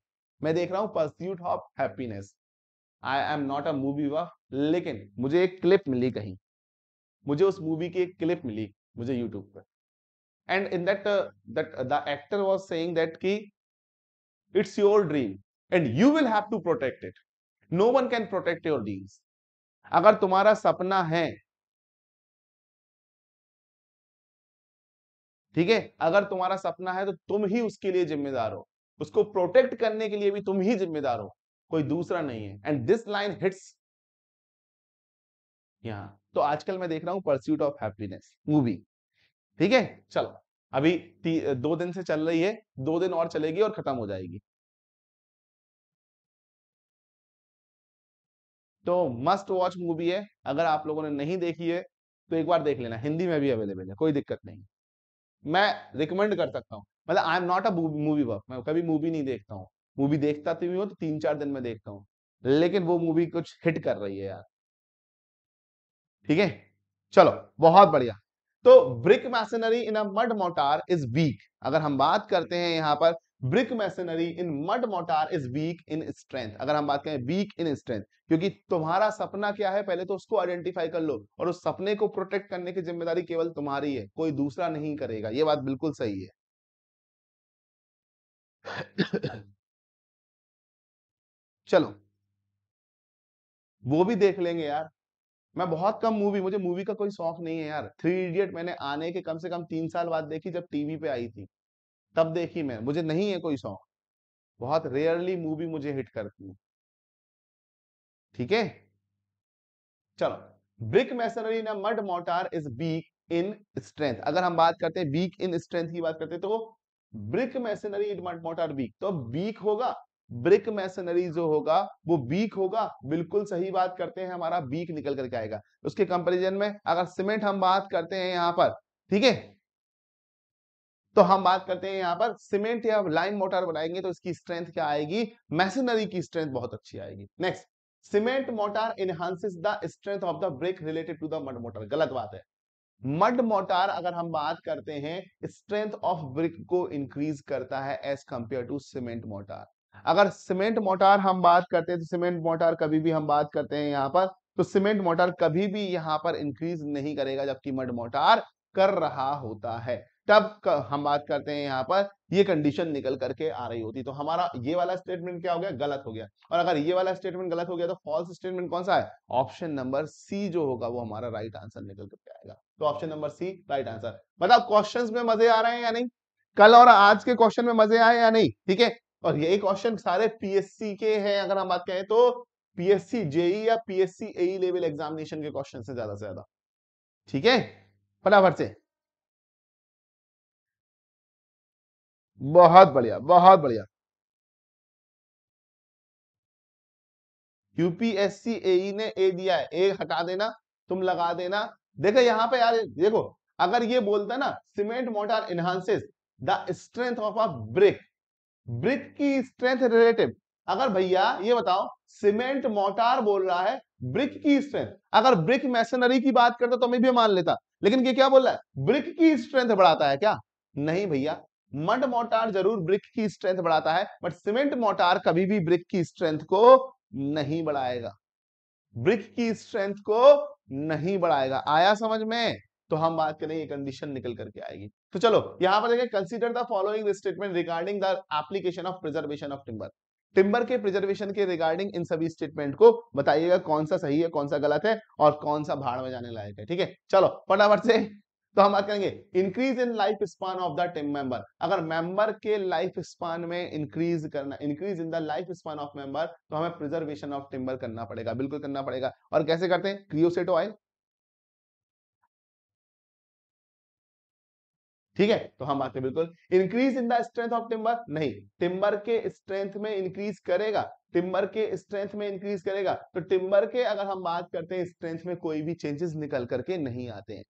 मैं देख रहा हूं pursuit of happiness I am not a movie buff लेकिन मुझे एक क्लिप मिली कहीं मुझे उस मूवी की एक क्लिप मिली मुझे यूट्यूब पर and in that uh, that uh, the actor was saying that ki it's your dream and you will have to protect it no one can protect your dreams अगर तुम्हारा सपना है ठीक है अगर तुम्हारा सपना है तो तुम ही उसके लिए जिम्मेदार हो उसको प्रोटेक्ट करने के लिए भी तुम ही जिम्मेदार हो कोई दूसरा नहीं है एंड दिस लाइन हिट्स यहाँ तो आजकल मैं देख रहा हूँ परस्यूट ऑफ हैप्पीनेस मूवी ठीक है चलो अभी दो दिन से चल रही है दो दिन और चलेगी और खत्म हो जाएगी तो मस्ट वॉच मूवी है अगर आप लोगों ने नहीं देखी है तो एक बार देख लेना हिंदी में भी अवेलेबल है कोई दिक्कत नहीं मैं रिकमेंड कर सकता हूँ मतलब I am not a movie work मैं कभी मूवी नहीं देखता हूँ मूवी देखता तो भी हूँ तो तीन चार दिन में देखता हूँ लेकिन वो मूवी कुछ हिट कर रही है यार ठीक है चलो बहुत बढ़िया तो brick masonry in a mud mortar is weak अगर हम बात करते हैं यहां पर brick masonry in mud mortar is weak in strength अगर हम बात करें वीक इन स्ट्रेंथ क्योंकि तुम्हारा सपना क्या है पहले तो उसको आइडेंटिफाई कर लो और उस सपने को प्रोटेक्ट करने की जिम्मेदारी केवल तुम्हारी है कोई दूसरा नहीं करेगा ये बात बिल्कुल सही है चलो वो भी देख लेंगे यार मैं बहुत कम मूवी मुझे मूवी का कोई शौक नहीं है यार थ्री इडियट मैंने आने के कम से कम तीन साल बाद देखी जब टीवी पे आई थी तब देखी मैं मुझे नहीं है कोई शौक बहुत रेयरली मूवी मुझे हिट करती है ठीक है चलो ब्रिक मैसनरी ना mud mortar is weak in strength अगर हम बात करते हैं वीक इन स्ट्रेंथ की बात करते हैं तो brick in mud mortar weak तो वीक होगा ब्रिक मैसनरी जो होगा वो बीक होगा बिल्कुल सही बात करते हैं हमारा बीक निकल करके आएगा उसके कंपेरिजन में अगर सीमेंट हम बात करते हैं यहां पर ठीक है तो हम बात करते हैं यहां पर सीमेंट या लाइन मोटर बनाएंगे तो इसकी स्ट्रेंथ क्या आएगी मैसनरी की स्ट्रेंथ बहुत अच्छी आएगी next cement mortar enhances the strength of the brick related to the mud mortar गलत बात है मड मोटार अगर हम बात करते हैं स्ट्रेंथ ऑफ ब्रिक को इंक्रीज करता है as compare to cement mortar अगर सीमेंट मोटार हम बात करते हैं तो सीमेंट मोटार कभी भी हम बात करते हैं यहाँ पर तो सीमेंट मोटार कभी भी यहाँ पर इंक्रीज नहीं करेगा जबकि मड मोटार कर रहा होता है तब हम बात करते हैं यहाँ पर ये कंडीशन निकल करके आ रही होती तो हमारा ये वाला स्टेटमेंट क्या हो गया गलत हो गया और अगर ये वाला स्टेटमेंट गलत हो गया तो फॉल्स स्टेटमेंट कौन सा है ऑप्शन नंबर सी जो होगा वो हमारा राइट आंसर निकल करके आएगा तो option number C right answer मतलब क्वेश्चन में मजे आ रहे हैं या नहीं कल और आज के क्वेश्चन में मजे आए या नहीं ठीक है और ये क्वेश्चन सारे पीएससी के हैं अगर हम बात करें तो पीएससी जेई e या पीएससी एई लेवल एग्जामिनेशन के क्वेश्चन से ज्यादा से ज्यादा ठीक है फटाफट से बहुत बढ़िया बहुत बढ़िया यूपीएससी एई e ने ए दिया है ए हटा देना तुम लगा देना देखो यहां पे यार देखो अगर ये बोलता ना cement mortar enhances the strength of a brick brick की स्ट्रेंथ रिलेटिव अगर भैया ये बताओ सीमेंट मोटार बोल रहा है ब्रिक की स्ट्रेंथ अगर ब्रिक मैसेनरी की बात करता तो मैं भी मान लेता लेकिन ये क्या बोल रहा है ब्रिक की स्ट्रेंथ बढ़ाता है क्या नहीं भैया मड मोटार जरूर ब्रिक की स्ट्रेंथ बढ़ाता है बट सीमेंट मोटार कभी भी ब्रिक की स्ट्रेंथ को नहीं बढ़ाएगा ब्रिक की स्ट्रेंथ को नहीं बढ़ाएगा आया समझ में तो हम बात करेंगे कंडीशन निकल करके आएगी तो चलो यहां पर देखिए consider the following statement regarding the application of preservation of timber timber के प्रिजर्वेशन के रिगार्डिंग इन सभी स्टेटमेंट को बताइएगा कौन सा सही है कौन सा गलत है और कौन सा भाड़ में जाने लायक है ठीक है चलो फटाफट से तो हम बात करेंगे increase in life span of the team member अगर मेंबर के लाइफ स्पान में इंक्रीज करना increase in the life span of member तो हमें प्रिजर्वेशन ऑफ टिम्बर करना पड़ेगा बिल्कुल करना पड़ेगा और कैसे करते हैं क्रियोसेटो ऑयल ठीक है तो हम आते हैं बिल्कुल increase in the strength of timber नहीं टिम्बर के स्ट्रेंथ में इंक्रीज करेगा टिम्बर के स्ट्रेंथ में इंक्रीज करेगा तो टिम्बर के अगर हम बात करते हैं स्ट्रेंथ में कोई भी चेंजेस निकल करके नहीं आते हैं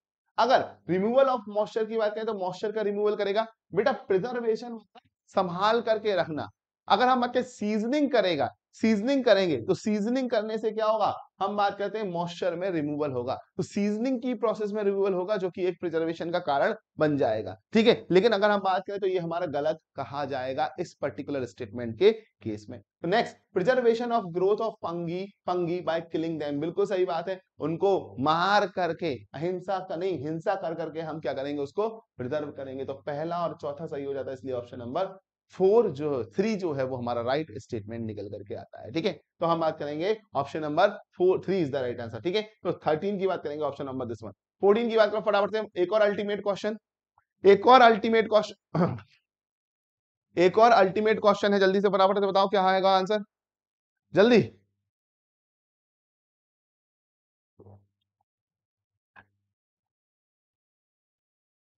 अगर रिमूवल ऑफ मॉइस्चर की बात करें तो मॉइस्चर का रिमूवल करेगा बेटा प्रिजर्वेशन मतलब संभाल करके रखना अगर हम बच्चे सीजनिंग करेगा सीजनिंग करेंगे तो सीजनिंग करने से क्या होगा हम बात करते हैं मॉइस्चर में रिमूवल होगा तो सीजनिंग की प्रोसेस में रिमूवल होगा जो कि एक प्रिजर्वेशन का कारण बन जाएगा ठीक है लेकिन अगर हम बात करें तो ये हमारा गलत कहा जाएगा इस पर्टिकुलर स्टेटमेंट के केस में तो next preservation of growth of fungi fungi by killing them बिल्कुल सही बात है उनको मार करके अहिंसा का नहीं हिंसा कर करके हम क्या करेंगे उसको प्रिजर्व करेंगे तो पहला और चौथा सही हो जाता है इसलिए ऑप्शन नंबर फोर जो थ्री जो है वो हमारा राइट right स्टेटमेंट निकल करके आता है ठीक है तो हम बात करेंगे option number four three is the right answer ठीक है तो थर्टीन की बात करेंगे option number this one fourteen की बात करो फटाफट से एक और अल्टीमेट क्वेश्चन एक और अल्टीमेट क्वेश्चन *coughs* एक और अल्टीमेट क्वेश्चन है जल्दी से फटाफट से बताओ क्या आएगा आंसर जल्दी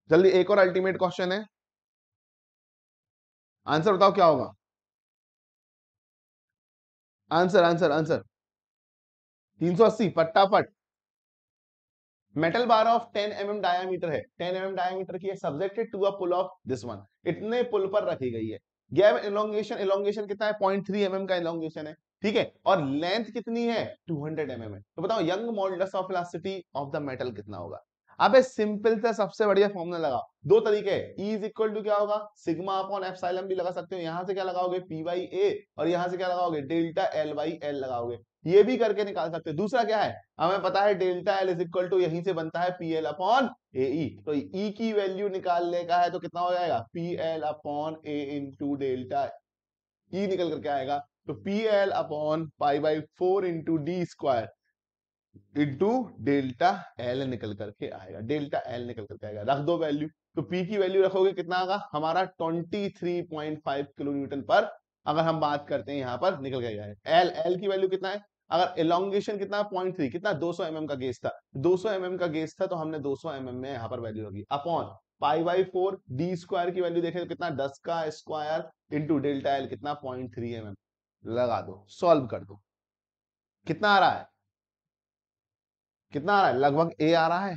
जल्दी एक और अल्टीमेट क्वेश्चन है आंसर बताओ क्या होगा आंसर आंसर आंसर 380 फटाफट metal bar of 10 M mm diameter है 10 एम mm डायामीटर की subjected to a pull of this one इतने पुल पर रखी गई है गैप इलोंगेशन इलोंगेशन कितना है 0.3 mm का इलोंगेशन है ठीक है और लेंथ कितनी है 200 mm है तो बताओ Young model of elasticity of the metal कितना होगा अब सिंपल से सबसे बढ़िया फॉर्मूला लगाओ दो तरीके E इज इक्वल टू क्या होगा सिग्मा अपॉन एफ साइलम भी लगा सकते हो यहां से क्या लगाओगे पी वाई ए और यहां से क्या लगाओगे डेल्टा एल वाई एल लगाओगे ये भी करके निकाल सकते हो दूसरा क्या है हमें पता है delta L is equal to यहीं से बनता है P L upon A E तो ई e की वैल्यू निकालने का है तो कितना हो जाएगा P L upon A into delta E निकल करके आएगा तो P L upon pi by four into D square into delta L निकल करके आएगा डेल्टा एल निकल करके आएगा रख दो वैल्यू तो पी की वैल्यू रखोगे कितना आगा हमारा 23.5 किलो न्यूटन पर अगर हम बात करते हैं यहां पर निकल गया है एल एल की वैल्यू कितना है अगर एलोंगेशन कितना पॉइंट थ्री कितना 200 सौ mm का गेस था 200 सौ mm का गेस था तो हमने 200 सौ mm में यहाँ पर वैल्यू रखी upon pi by four D square की वैल्यू देखें तो कितना दस का स्क्वायर इंटू डेल्टा एल कितना पॉइंट थ्री एम लगा दो सॉल्व कर दो कितना आ रहा है कितना आ रहा है लगभग ए आ रहा है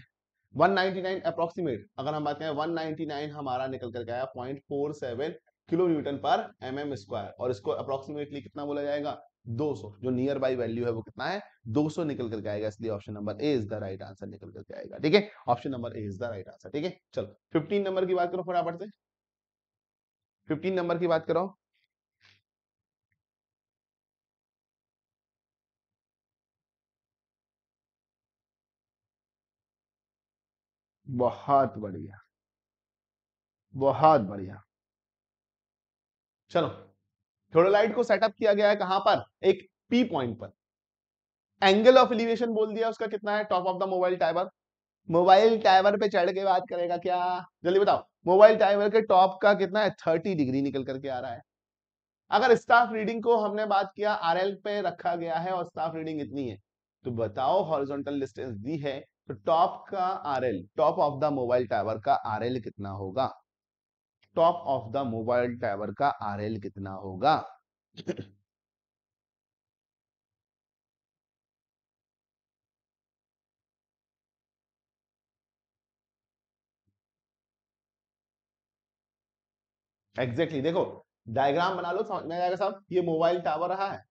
199 अप्रोक्सीमेट अगर हम बात करें 199 हमारा निकल करके आया 0.47 kilo newton per M M square और इसको अप्रोक्सीमेटली कितना बोला जाएगा 200 जो नियर बाई वैल्यू है वो कितना है 200 निकल करके आएगा इसलिए option number A is the right answer निकल करके आएगा ठीक है option number A is the right answer ठीक है चलो 15 नंबर की बात करो फटाफट से 15 नंबर की बात करो बहुत बढ़िया बहुत बढ़िया चलो लाइट को सेटअप किया गया है कहां पर एक पी पॉइंट पर एंगल ऑफ एलिवेशन बोल दिया उसका कितना है top of the mobile tower mobile tower पे चढ़ के बात करेगा क्या जल्दी बताओ मोबाइल टाइवर के टॉप का कितना है थर्टी डिग्री निकल करके आ रहा है अगर स्टाफ रीडिंग को हमने बात किया आरएल पे रखा गया है और स्टाफ रीडिंग इतनी है तो बताओ हॉरिजॉन्टल डिस्टेंस दी है तो टॉप का R L top of the mobile tower का आर एल कितना होगा top of the mobile tower का आर एल कितना होगा एग्जैक्टली exactly, देखो डायग्राम बना लो समझ में जाएगा साहब ये मोबाइल टावर रहा है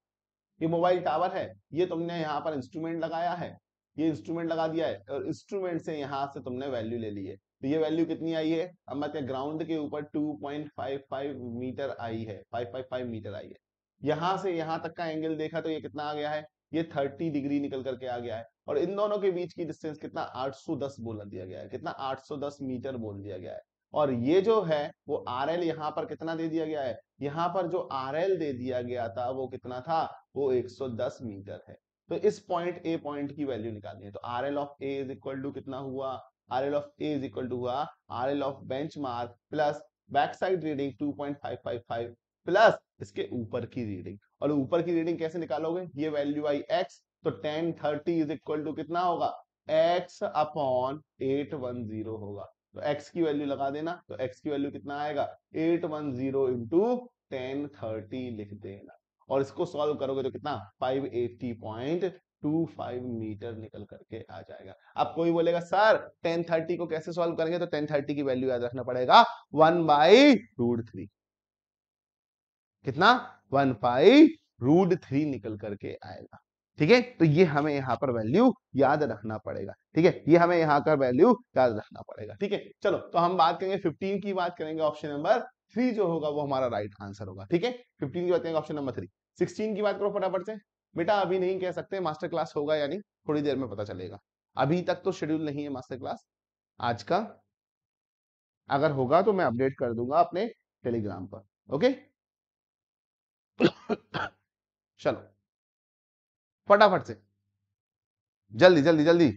ये मोबाइल टावर है ये तुमने यहाँ पर इंस्ट्रूमेंट लगाया है ये इंस्ट्रूमेंट लगा दिया है और इंस्ट्रूमेंट से यहाँ से तुमने वैल्यू ले ली है तो ये वैल्यू कितनी आई है अब मत ग्राउंड के ऊपर 2.55 मीटर आई है 555 मीटर आई है यहां से यहां तक का एंगल देखा तो ये कितना आ गया है ये 30 डिग्री निकल करके आ गया है और इन दोनों के बीच की डिस्टेंस कितना 810 बोला दिया गया है कितना 810 मीटर बोल दिया गया है और ये जो है वो आर एल यहाँ पर कितना दे दिया गया है यहाँ पर जो आर एल दे दिया गया था वो कितना था वो दस मीटर है तो इस पॉइंट ए पॉइंट की वैल्यू निकालनी है तो R L of A is equal to कितना हुआ R L of A is equal to हुआ R L of bench mark plus back side reading two point five five five plus इसके ऊपर की रीडिंग और ऊपर की रीडिंग कैसे निकालोगे ये वैल्यू आई एक्स तो tan thirty is equal to कितना होगा X upon eight one zero होगा तो एक्स की वैल्यू लगा देना तो एक्स की वैल्यू कितना आएगा eight one zero into tan thirty लिख देना और इसको सॉल्व करोगे तो कितना 580.25 मीटर निकल करके आ जाएगा अब कोई बोलेगा सर 1030 को कैसे सॉल्व करेंगे तो 1030 की वैल्यू याद रखना पड़ेगा वन बाई रूट थ्री कितना वन बाई रूट थ्री निकल करके आएगा ठीक है तो ये हमें यहाँ पर वैल्यू याद रखना पड़ेगा ठीक है ये हमें यहाँ का वैल्यू याद रखना पड़ेगा ठीक है चलो तो हम बात करेंगे फिफ्टीन की बात करेंगे ऑप्शन नंबर थ्री जो होगा वो हमारा राइट आंसर होगा ठीक है फिफ्टीन की बात करेंगे ऑप्शन नंबर थ्री सिक्सटीन की बात करो फटाफट से बेटा अभी नहीं कह सकते मास्टर क्लास होगा यानी थोड़ी देर में पता चलेगा अभी तक तो शेड्यूल नहीं है मास्टर क्लास आज का अगर होगा तो मैं अपडेट कर दूंगा अपने टेलीग्राम पर ओके *coughs* चलो फटाफट से जल्दी जल्दी जल्दी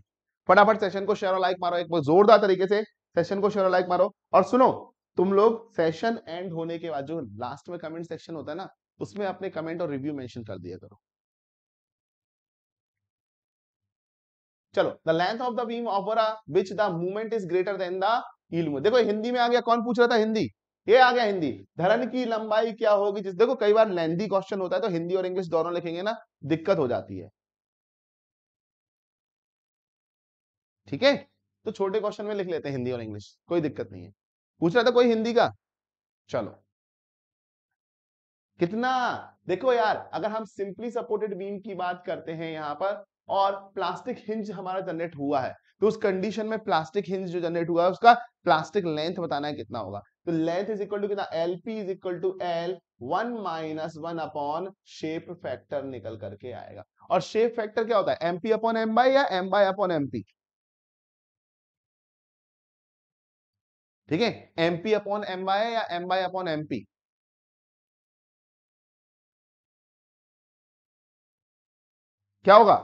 फटाफट सेशन को शेयर और लाइक मारो एक बहुत जोरदार तरीके से सेशन को शेयर और लाइक मारो और सुनो तुम लोग सेशन एंड होने के बाद जो लास्ट में कमेंट सेक्शन होता है ना उसमें अपने कमेंट और रिव्यू मेंशन कर दिया करो चलो the length of the beam of which the movement is greater than the देखो हिंदी में आ गया कौन पूछ रहा था हिंदी ये आ गया हिंदी धरन की लंबाई क्या होगी जिस देखो कई बार लेंदी क्वेश्चन होता है तो हिंदी और इंग्लिश दोनों लिखेंगे ना दिक्कत हो जाती है ठीक है तो छोटे क्वेश्चन में लिख लेते हैं हिंदी और इंग्लिश कोई दिक्कत नहीं है पूछ रहा था कोई हिंदी का चलो कितना देखो यार अगर हम सिंपली सपोर्टेड बीम की बात करते हैं यहां पर और प्लास्टिक हिंज हमारा जनरेट हुआ है तो उस कंडीशन में प्लास्टिक हिंज जो जनरेट हुआ उसका प्लास्टिक लेंथ बताना है कितना होगा तो लेंथ इज इक्वल टू कितना L P is equal to L one minus one upon shape factor निकल करके आएगा और शेप फैक्टर क्या होता है एमपी अपॉन एम बाई या एम बाई अपॉन एमपी ठीक है एमपी अपॉन एम बाई या एम बाई अपॉन एमपी क्या होगा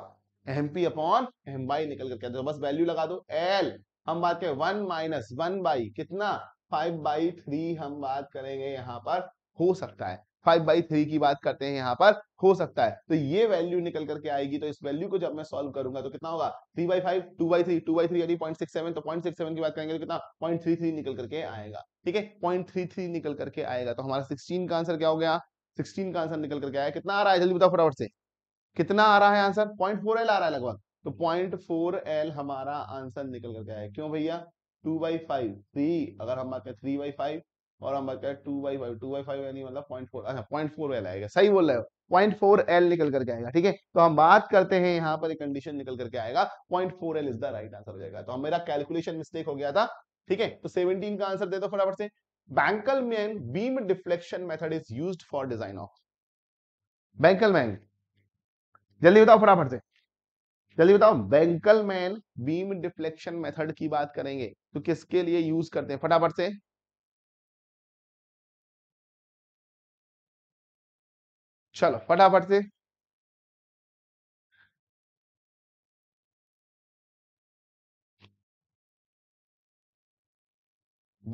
M P upon M by निकल कहते हो तो बस वैल्यू लगा दो एल हम बात करें वन माइनस वन बाई कितना फाइव बाई थ्री हम बात करेंगे यहाँ पर हो सकता है फाइव बाई थ्री की बात करते हैं यहाँ पर हो सकता है तो ये वैल्यू निकल करके आएगी तो इस वैल्यू को जब मैं सॉल्व करूंगा तो कितना होगा three by five two by three two by three यानी पॉइंट सिक्स सेवन तो पॉइंट सिक्स सेवन की बात करेंगे तो कितना पॉइंट थ्री थ्री निकल करके आएगा ठीक है पॉइंट थ्री थ्री निकल करके आएगा तो हमारा सिक्सटीन का आंसर क्या हो गया सिक्सटीन का आंसर निकल करके आया कितना आ रहा है जल्दी बताओ फटाफट से कितना आ रहा है आंसर पॉइंट फोर एल आ रहा है लगभग तो पॉइंट फोर एल हमारा आंसर निकल कर गया है क्यों भैया टू बाई फाइव थ्री अगर हम बात करें थ्री बाई फाइव और हम बात करें two by five two by five यानी मतलब पॉइंट फोर अच्छा पॉइंट फोर एल आएगा सही बोल रहे हो पॉइंट फोर एल निकल करके आएगा ठीक है तो हम बात करते हैं यहाँ पर एक कंडीशन निकल करके आएगा point four L is the right answer हो जाएगा तो मेरा कैलकुलेशन मिस्टेक हो गया था ठीक है तो सेवनटीन का आंसर दे दो फटाफट से Benkelman beam deflection method is use for design of Benkelman जल्दी बताओ फटाफट से जल्दी बताओ बैंकलमैन बीम डिफ्लेक्शन मेथड की बात करेंगे तो किसके लिए यूज करते हैं फटाफट से चलो फटाफट से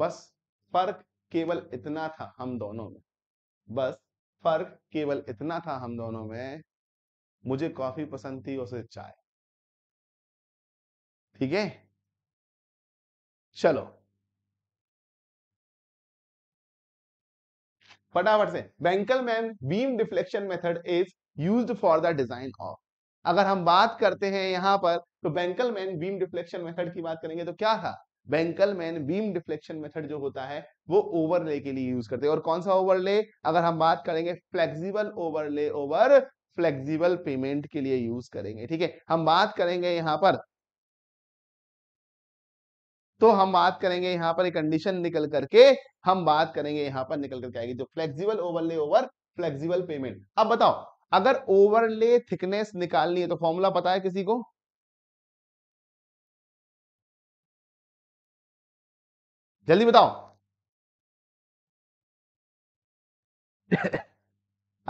बस फर्क केवल इतना था हम दोनों में बस फर्क केवल इतना था हम दोनों में मुझे कॉफी पसंद थी उसे चाय ठीक है चलो फटाफट से Benkelman beam deflection method is used for the design of अगर हम बात करते हैं यहां पर तो Benkelman beam deflection method की बात करेंगे तो क्या था Benkelman beam deflection method जो होता है वो ओवरले के लिए यूज करते हैं और कौन सा ओवरले अगर हम बात करेंगे flexible overlay over flexible pavement के लिए यूज करेंगे ठीक है हम बात करेंगे यहां पर तो हम बात करेंगे यहां पर एक कंडीशन निकल करके हम बात करेंगे यहां पर निकल करके आएगी जो flexible overlay over flexible pavement अब बताओ अगर ओवरले थिकनेस निकालनी है तो फॉर्मूला पता है किसी को जल्दी बताओ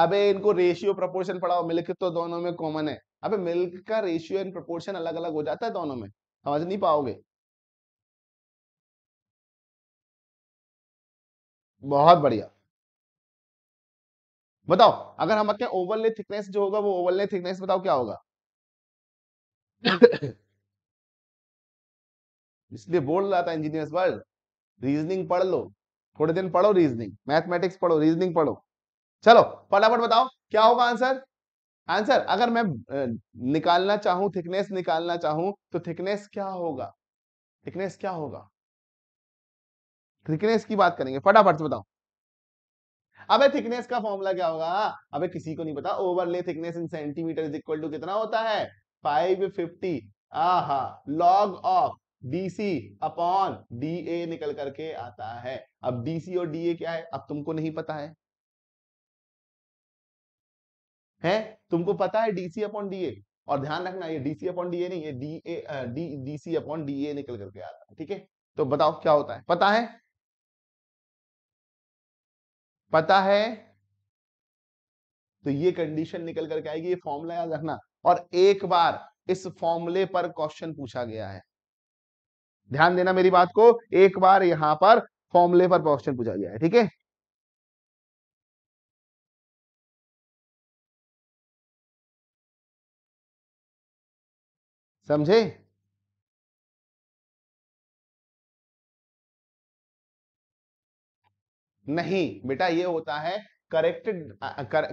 अबे इनको रेशियो प्रोपोर्शन पढ़ाओ मिल्क तो दोनों में कॉमन है अबे मिल्क का रेशियो एंड प्रोपोर्शन अलग अलग हो जाता है दोनों में समझ नहीं पाओगे बहुत बढ़िया बताओ अगर हम अपने ओवरले थिकनेस जो होगा वो ओवरले थिकनेस बताओ क्या होगा इसलिए बोल रहा था इंजीनियर्स वर्ल्ड रीजनिंग पढ़ लो थोड़े दिन पढ़ो रीजनिंग मैथमेटिक्स पढ़ो रीजनिंग पढ़ो चलो फटाफट बताओ क्या होगा आंसर आंसर अगर मैं निकालना चाहूं थिकनेस निकालना चाहूं तो थिकनेस क्या होगा थिकनेस क्या होगा थिकनेस की बात करेंगे फटाफट से बताओ अबे थिकनेस का फॉर्मूला क्या होगा अबे किसी को नहीं पता overlay thickness in centimetre equal to कितना होता है 550 आहा log of DC upon DA निकल करके आता है अब डीसी और डीए क्या है अब तुमको नहीं पता है है तुमको पता है डीसी अपॉन डीए और ध्यान रखना ये डीसी अपॉन डीए नहीं है DA D DC upon DA निकल करके आता है ठीक है तो बताओ क्या होता है पता है पता है तो ये कंडीशन निकल करके आएगी ये फॉर्मूला याद रखना और एक बार इस फॉर्मूले पर क्वेश्चन पूछा गया है ध्यान देना मेरी बात को एक बार यहां पर फॉर्मूले पर क्वेश्चन पूछा गया है ठीक है समझे नहीं बेटा ये होता है करेक्टेड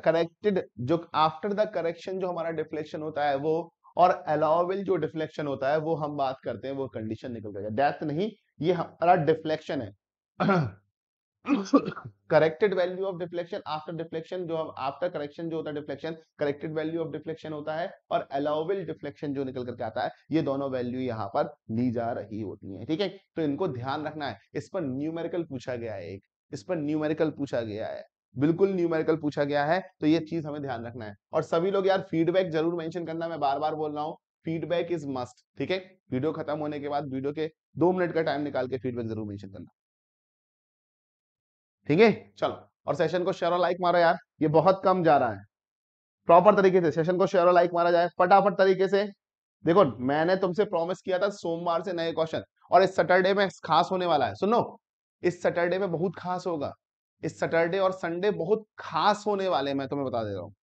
करेक्टेड जो आफ्टर द करेक्शन जो हमारा डिफ्लेक्शन होता है वो और अलाउेबल जो डिफ्लेक्शन होता है वो हम बात करते हैं वो कंडीशन निकल गया डेथ नहीं ये हमारा डिफ्लेक्शन है *clears throat* corrected value of deflection after deflection जो आफ्टर करेक्शन जो होता है deflection corrected value of deflection होता है और अलाउबल डिफ्लेक्शन जो निकल करके आता है ये दोनों वैल्यू यहाँ पर ली जा रही होती है ठीक है तो इनको ध्यान रखना है इस पर न्यूमेरिकल पूछा गया है एक इस पर न्यूमेरिकल पूछा गया है बिल्कुल न्यूमेरिकल पूछा गया है तो ये चीज हमें ध्यान रखना है और सभी लोग यार फीडबैक जरूर मेंशन करना मैं बार बार बोल रहा हूँ फीडबैक इज मस्ट ठीक है वीडियो खत्म होने के बाद वीडियो के दो मिनट का टाइम निकाल के फीडबैक जरूर मेंशन करना ठीक है चलो और सेशन को शेयर और लाइक मारो यार ये बहुत कम जा रहा है प्रॉपर तरीके से सेशन को शेयर और लाइक मारा जाए फटाफट तरीके से देखो मैंने तुमसे प्रॉमिस किया था सोमवार से नए क्वेश्चन और इस सैटरडे में खास होने वाला है सुनो इस सैटरडे में बहुत खास होगा इस सैटरडे और संडे बहुत खास होने वाले मैं तुम्हें बता दे रहा हूँ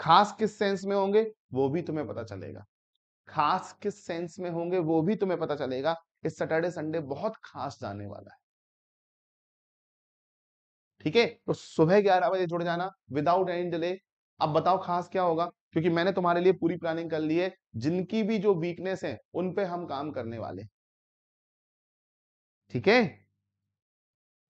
खास किस सेंस में होंगे वो भी तुम्हें पता चलेगा खास किस सेंस में होंगे वो भी तुम्हें पता चलेगा इस सैटरडे संडे बहुत खास जाने वाला है ठीक है तो सुबह ग्यारह बजे जुड़ जाना विदाउट एनी डिले अब बताओ खास क्या होगा क्योंकि मैंने तुम्हारे लिए पूरी प्लानिंग कर ली है जिनकी भी जो वीकनेस है उन पे हम काम करने वाले ठीक है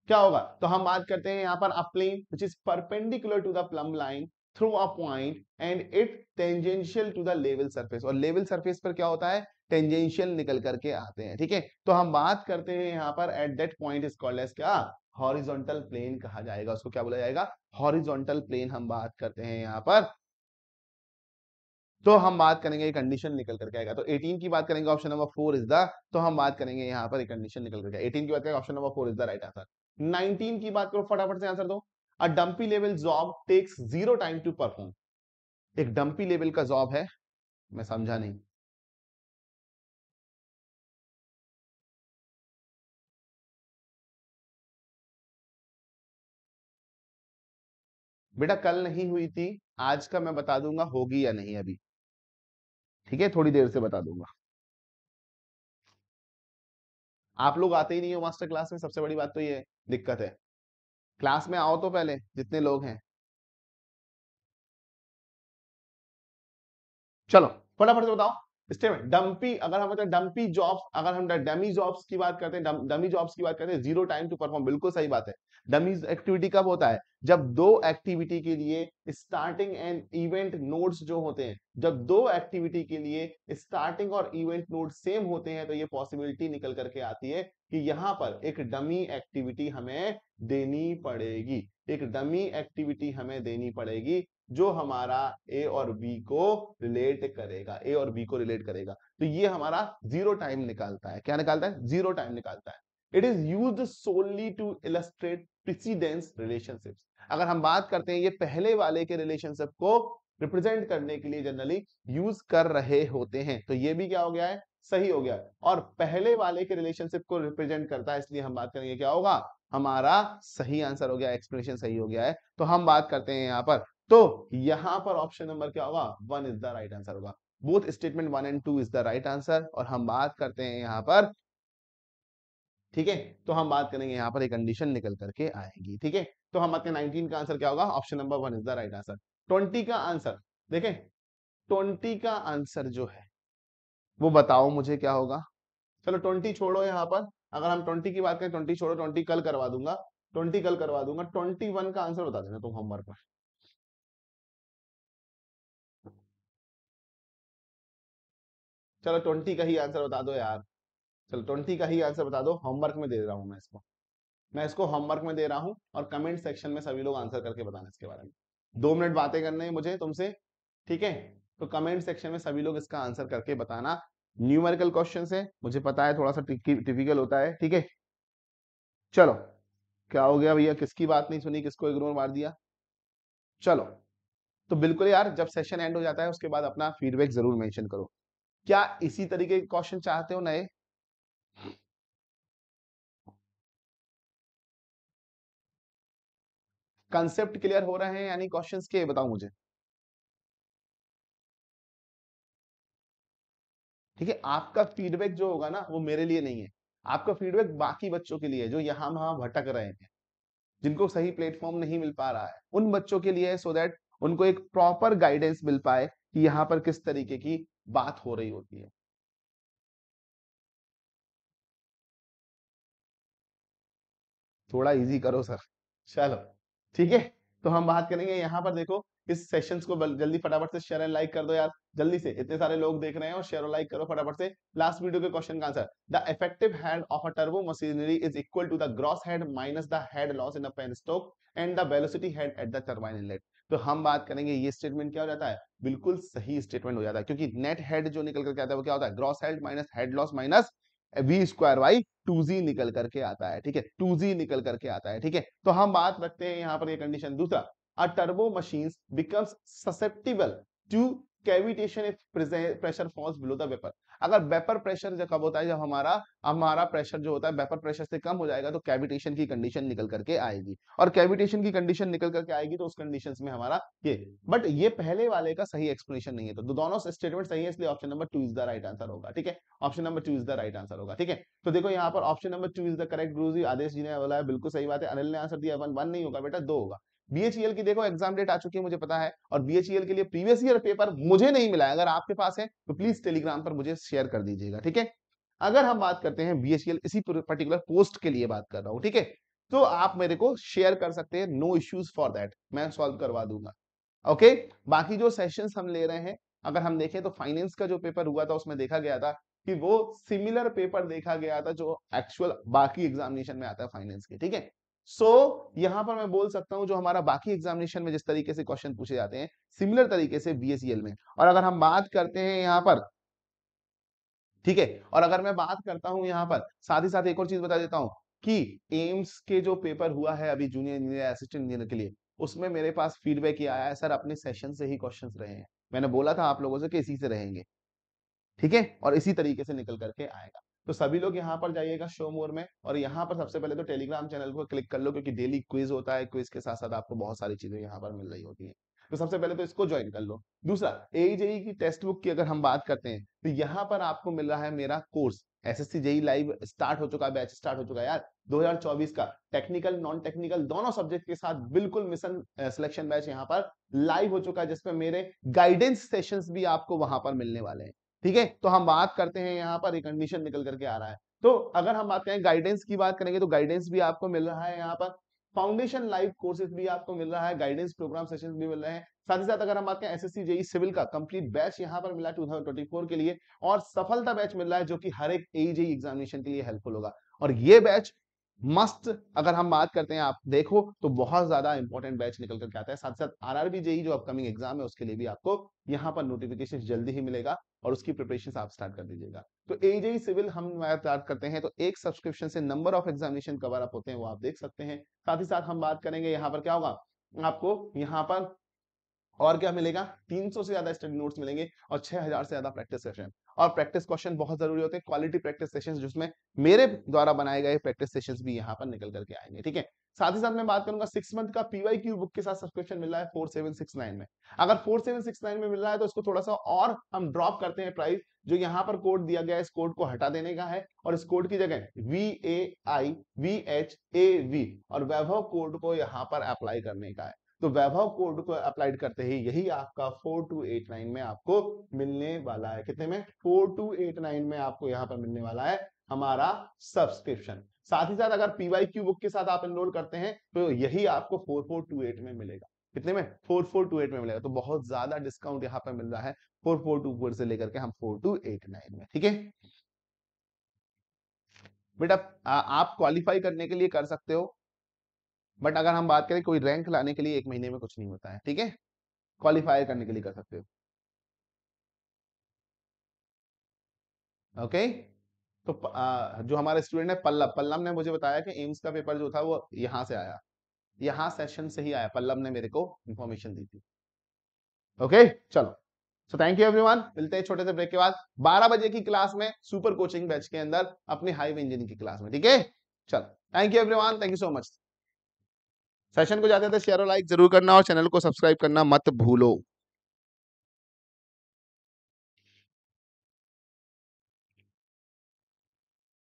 क्या होगा तो हम बात करते हैं यहां पर a plane which is perpendicular to the plumb line through a point and it tangential to the level surface और लेवल सरफेस पर क्या होता है टेंजेंशियल निकल करके आते हैं ठीक है तो हम बात करते हैं यहां पर at that point is called as क्या हॉरिजॉन्टल प्लेन कहा जाएगा उसको क्या बोला जाएगा हॉरिजॉन्टल प्लेन हम बात करते हैं यहाँ पर तो हम बात करेंगे कंडीशन निकल करके आएगा तो 18 की बात करेंगे option number four is the तो हम बात करेंगे यहाँ पर कंडीशन निकल करके एटीन की बात करेंगे option number four is the right answer 19 की बात करो फटाफट से आंसर दो a dumpy level job takes zero time to perform एक डंपी लेवल का जॉब है मैं समझा नहीं बेटा कल नहीं हुई थी आज का मैं बता दूंगा होगी या नहीं अभी ठीक है थोड़ी देर से बता दूंगा आप लोग आते ही नहीं हो मास्टर क्लास में सबसे बड़ी बात तो ये दिक्कत है क्लास में आओ तो पहले जितने लोग हैं चलो फटाफट से बताओ स्टेटमेंट डम्पी अगर हम मतलब डम्पी जॉब्स अगर हम डमी जॉब्स की बात करते हैं डमी जॉब्स की बात करते हैं जीरो टाइम टू परफॉर्म बिल्कुल सही बात है डमी एक्टिविटी कब होता है जब दो एक्टिविटी के लिए स्टार्टिंग एंड इवेंट नोड्स जो होते हैं जब दो एक्टिविटी के लिए स्टार्टिंग और इवेंट नोड सेम होते हैं तो ये पॉसिबिलिटी निकल करके आती है कि यहाँ पर एक डमी एक्टिविटी हमें देनी पड़ेगी एक डमी एक्टिविटी हमें देनी पड़ेगी जो हमारा ए और बी को रिलेट करेगा ए और बी को रिलेट करेगा तो ये हमारा जीरो टाइम निकालता है क्या निकालता है जीरो टाइम निकालता है it is use solely to illustrate precedence relationship अगर हम बात करते हैं ये पहले वाले के रिलेशनशिप को रिप्रेजेंट करने के लिए जनरली यूज कर रहे होते हैं तो ये भी क्या हो गया है सही हो गया और पहले वाले के रिलेशनशिप को रिप्रेजेंट करता है इसलिए हम बात करेंगे क्या होगा हमारा सही आंसर हो गया एक्सप्लेनेशन सही हो गया है तो हम बात करते हैं यहाँ पर तो यहां पर ऑप्शन नंबर क्या होगा one is the right answer होगा both statement one and two is the right answer और हम बात करते हैं यहां पर ठीक है तो हम बात करेंगे यहां पर एक कंडीशन निकल करके आएगी ठीक है तो हम आते हैं 19 का आंसर क्या होगा option number one is the right answer 20 का आंसर देखें 20 का आंसर जो है वो बताओ मुझे क्या होगा चलो 20 छोड़ो यहां पर अगर हम 20 की बात करें 20 छोड़ो 20 कल करवा दूंगा 20 कल करवा दूंगा 21 का आंसर बता देना तुम होमवर्क में चलो ट्वेंटी का ही आंसर बता दो यार चलो हम्म। ट्वेंटी का ही आंसर बता दो होमवर्क में दे रहा हूँ मैं इसको मैं इसको होमवर्क में दे रहा हूँ और कमेंट सेक्शन में सभी लोग आंसर करके बताना इसके बारे में दो मिनट बातें करने हैं मुझे तुमसे ठीक है तो कमेंट सेक्शन में सभी लोग इसका आंसर करके बताना न्यूमेरिकल क्वेश्चन है मुझे पता है थोड़ा सा टिपिकल होता है ठीक है चलो क्या हो गया भैया किसकी बात नहीं सुनी किसको इग्नोर मार दिया चलो तो बिल्कुल यार जब सेशन एंड हो जाता है उसके बाद अपना फीडबैक जरूर मेंशन करो क्या इसी तरीके के क्वेश्चन चाहते हो नए कंसेप्ट क्लियर हो रहे हैं यानी क्वेश्चंस के बताओ मुझे ठीक है आपका फीडबैक जो होगा ना वो मेरे लिए नहीं है आपका फीडबैक बाकी बच्चों के लिए जो यहां वहां भटक रहे हैं जिनको सही प्लेटफॉर्म नहीं मिल पा रहा है उन बच्चों के लिए है सो so दैट उनको एक प्रॉपर गाइडेंस मिल पाए कि यहाँ पर किस तरीके की बात हो रही होती है थोड़ा इजी करो सर चलो ठीक है तो हम बात करेंगे यहाँ पर देखो इस सेशंस को जल्दी फटाफट से शेयर एंड लाइक कर दो यार जल्दी से इतने सारे लोग देख रहे हैं और शेयर और लाइक करो फटाफट से लास्ट वीडियो के क्वेश्चन का answer the effective head of a turbo machinery is equal to the gross head minus the head loss in a penstock and the velocity head at the turbine inlet तो हम बात करेंगे ये statement क्या हो जाता है बिल्कुल सही स्टेटमेंट हो जाता है क्योंकि नेट हेड जो निकल करके आता है वो क्या होता है gross head minus head loss minus V square by two g निकल करके आता है ठीक है टू जी निकल करके आता है ठीक है तो हम बात रखते हैं यहाँ पर ये कंडीशन दूसरा a turbo machine becomes susceptible to cavitation if pressure falls below the vapour अगर वेपर प्रेशर जब कब होता है जब हमारा हमारा प्रेशर जो होता है वेपर प्रेशर से कम हो जाएगा तो कैविटेशन की कंडीशन निकल करके आएगी और कैविटेशन की कंडीशन निकल करके आएगी तो उस कंडीशन में हमारा ये बट ये पहले वाले का सही एक्सप्लेनेशन नहीं है तो दोनों स्टेटमेंट सही है इसलिए option number two is the right answer होगा ठीक है option number two is the right answer होगा ठीक है तो देखो यहाँ पर option number two is the correct गुरु जी आदेश जी ने बोला है बिल्कुल सही बात है अनिल ने आंसर दिया वन वन नहीं होगा बेटा दो होगा बीएचईएल e की देखो एग्जाम डेट आ चुकी है मुझे पता है और बीएचईएल e के लिए प्रीवियस ईयर पेपर मुझे नहीं मिला है अगर आपके पास है तो प्लीज टेलीग्राम पर मुझे शेयर कर दीजिएगा ठीक है अगर हम बात करते हैं बीएचईएल e इसी पर्टिकुलर पोस्ट के लिए बात कर रहा हूँ ठीक है तो आप मेरे को शेयर कर सकते हैं नो इश्यूज फॉर दैट मैं सॉल्व करवा दूंगा ओके बाकी जो सेशन हम ले रहे हैं अगर हम देखें तो फाइनेंस का जो पेपर हुआ था उसमें देखा गया था कि वो सिमिलर पेपर देखा गया था जो एक्चुअल बाकी एग्जामिनेशन में आता है फाइनेंस के ठीक है सो so, यहां पर मैं बोल सकता हूं जो हमारा बाकी एग्जामिनेशन में जिस तरीके से क्वेश्चन पूछे जाते हैं सिमिलर तरीके से बीएसईएल e में और अगर हम बात करते हैं यहाँ पर ठीक है और अगर मैं बात करता हूं यहाँ पर साथ ही साथ एक और चीज बता देता हूं कि एम्स के जो पेपर हुआ है अभी जूनियर इंजीनियर असिस्टेंट इंजीनियर के लिए उसमें मेरे पास फीडबैक ये आया है सर अपने सेशन से ही क्वेश्चन रहे हैं मैंने बोला था आप लोगों से कि इसी से रहेंगे ठीक है और इसी तरीके से निकल करके आएगा तो सभी लोग यहाँ पर जाइएगा शो मोर में और यहाँ पर सबसे पहले तो टेलीग्राम चैनल को क्लिक कर लो क्योंकि डेली क्विज होता है क्विज के साथ साथ आपको बहुत सारी चीजें यहाँ पर मिल रही होती है तो सबसे पहले तो इसको ज्वाइन कर लो दूसरा एजेई e की टेक्स्ट बुक की अगर हम बात करते हैं तो यहाँ पर आपको मिल रहा है मेरा course SSC JE live start हो चुका है बैच स्टार्ट हो चुका है यार 2024 का टेक्निकल नॉन टेक्निकल दोनों सब्जेक्ट के साथ बिल्कुल मिशन सिलेक्शन बैच यहाँ पर लाइव हो चुका है जिसमें मेरे गाइडेंस सेशंस भी आपको वहां पर मिलने वाले हैं ठीक है तो हम बात करते हैं यहाँ पर रिकंडीशन निकल करके आ रहा है तो अगर हम बात करें गाइडेंस की बात करेंगे तो गाइडेंस भी आपको मिल रहा है यहाँ पर फाउंडेशन लाइव कोर्सेज भी आपको मिल रहा है गाइडेंस प्रोग्राम सेशन भी मिल रहे हैं साथ ही साथ अगर हम बात करें एसएससी जेई सिविल का कंप्लीट बैच यहाँ पर मिला 2024 के लिए और सफलता बैच मिल रहा है जो कि हर एक एजेई एग्जामिनेशन e के लिए हेल्पफुल होगा और ये बैच मस्त अगर हम बात करते हैं आप देखो तो बहुत ज्यादा इंपॉर्टेंट बैच निकल करके आता है साथ साथ आरआरबी जेई e जो अपकमिंग एग्जाम है उसके लिए भी आपको यहाँ पर नोटिफिकेशन जल्दी ही मिलेगा और उसकी प्रिपरेशन आप स्टार्ट कर दीजिएगा तो एजेई सिविल हम स्टार्ट करते हैं तो एक सब्सक्रिप्शन से number of examination cover up होते हैं वो आप देख सकते हैं साथ ही साथ हम बात करेंगे यहाँ पर क्या होगा आपको यहाँ पर और क्या मिलेगा 300 से ज्यादा स्टडी नोट्स मिलेंगे और 6000 से ज्यादा प्रैक्टिस सेशन और प्रैक्टिस क्वेश्चन बहुत जरूरी होते हैं क्वालिटी प्रैक्टिस सेशंस जिसमें मेरे द्वारा बनाए गए प्रैक्टिस सेशंस भी यहां पर निकल करके आएंगे ठीक है साथ ही साथ मैं बात करूंगा सिक्स मंथ का पीवाई क्यू बुक के साथ सब्सक्रिप्शन मिल रहा है फोर में अगर फोर सेवन सिक्स नाइन में मिल रहा है तो इसको थोड़ा सा और हम ड्रॉप करते हैं प्राइस जो यहाँ पर कोड दिया गया है इस कोड को हटा देने का है और इस कोड की जगह V A I V H A V और वैभव कोड को यहाँ पर अप्लाई करने का है तो वैभव कोड को अप्लाइड करते ही यही आपका फोर टू एट नाइन में आपको मिलने वाला है कितने में फोर टू एट नाइन में आपको यहाँ पर मिलने वाला है हमारा सब्सक्रिप्शन साथ ही साथ अगर पीवाई क्यू बुक के साथ आप एनरोल करते हैं तो यही आपको फोर फोर टू एट में मिलेगा कितने में फोर फोर टू एट में मिलेगा तो बहुत ज्यादा डिस्काउंट यहाँ पर मिल रहा है फोर फोर टू फोर से लेकर के हम फोर टू एट नाइन में ठीक है बेटा आप क्वालिफाई करने के लिए कर सकते हो बट अगर हम बात करें कोई रैंक लाने के लिए एक महीने में कुछ नहीं होता है ठीक है क्वालिफायर करने के लिए कर सकते हो ओके तो आ, जो हमारे स्टूडेंट है पल्लव पल्लव ने मुझे बताया कि एम्स का पेपर जो था वो यहाँ से आया यहाँ सेशन से ही आया पल्लव ने मेरे को इंफॉर्मेशन दी थी ओके चलो सो थैंक यू एवरीवन मिलते हैं छोटे से ब्रेक के बाद 12 बजे की क्लास में सुपर कोचिंग बैच के अंदर अपने हाईवे इंजीनियरिंग की क्लास में ठीक है चलो thank you everyone thank you so much session को ज्यादा से शेयर और लाइक जरूर करना और चैनल को सब्सक्राइब करना मत भूलो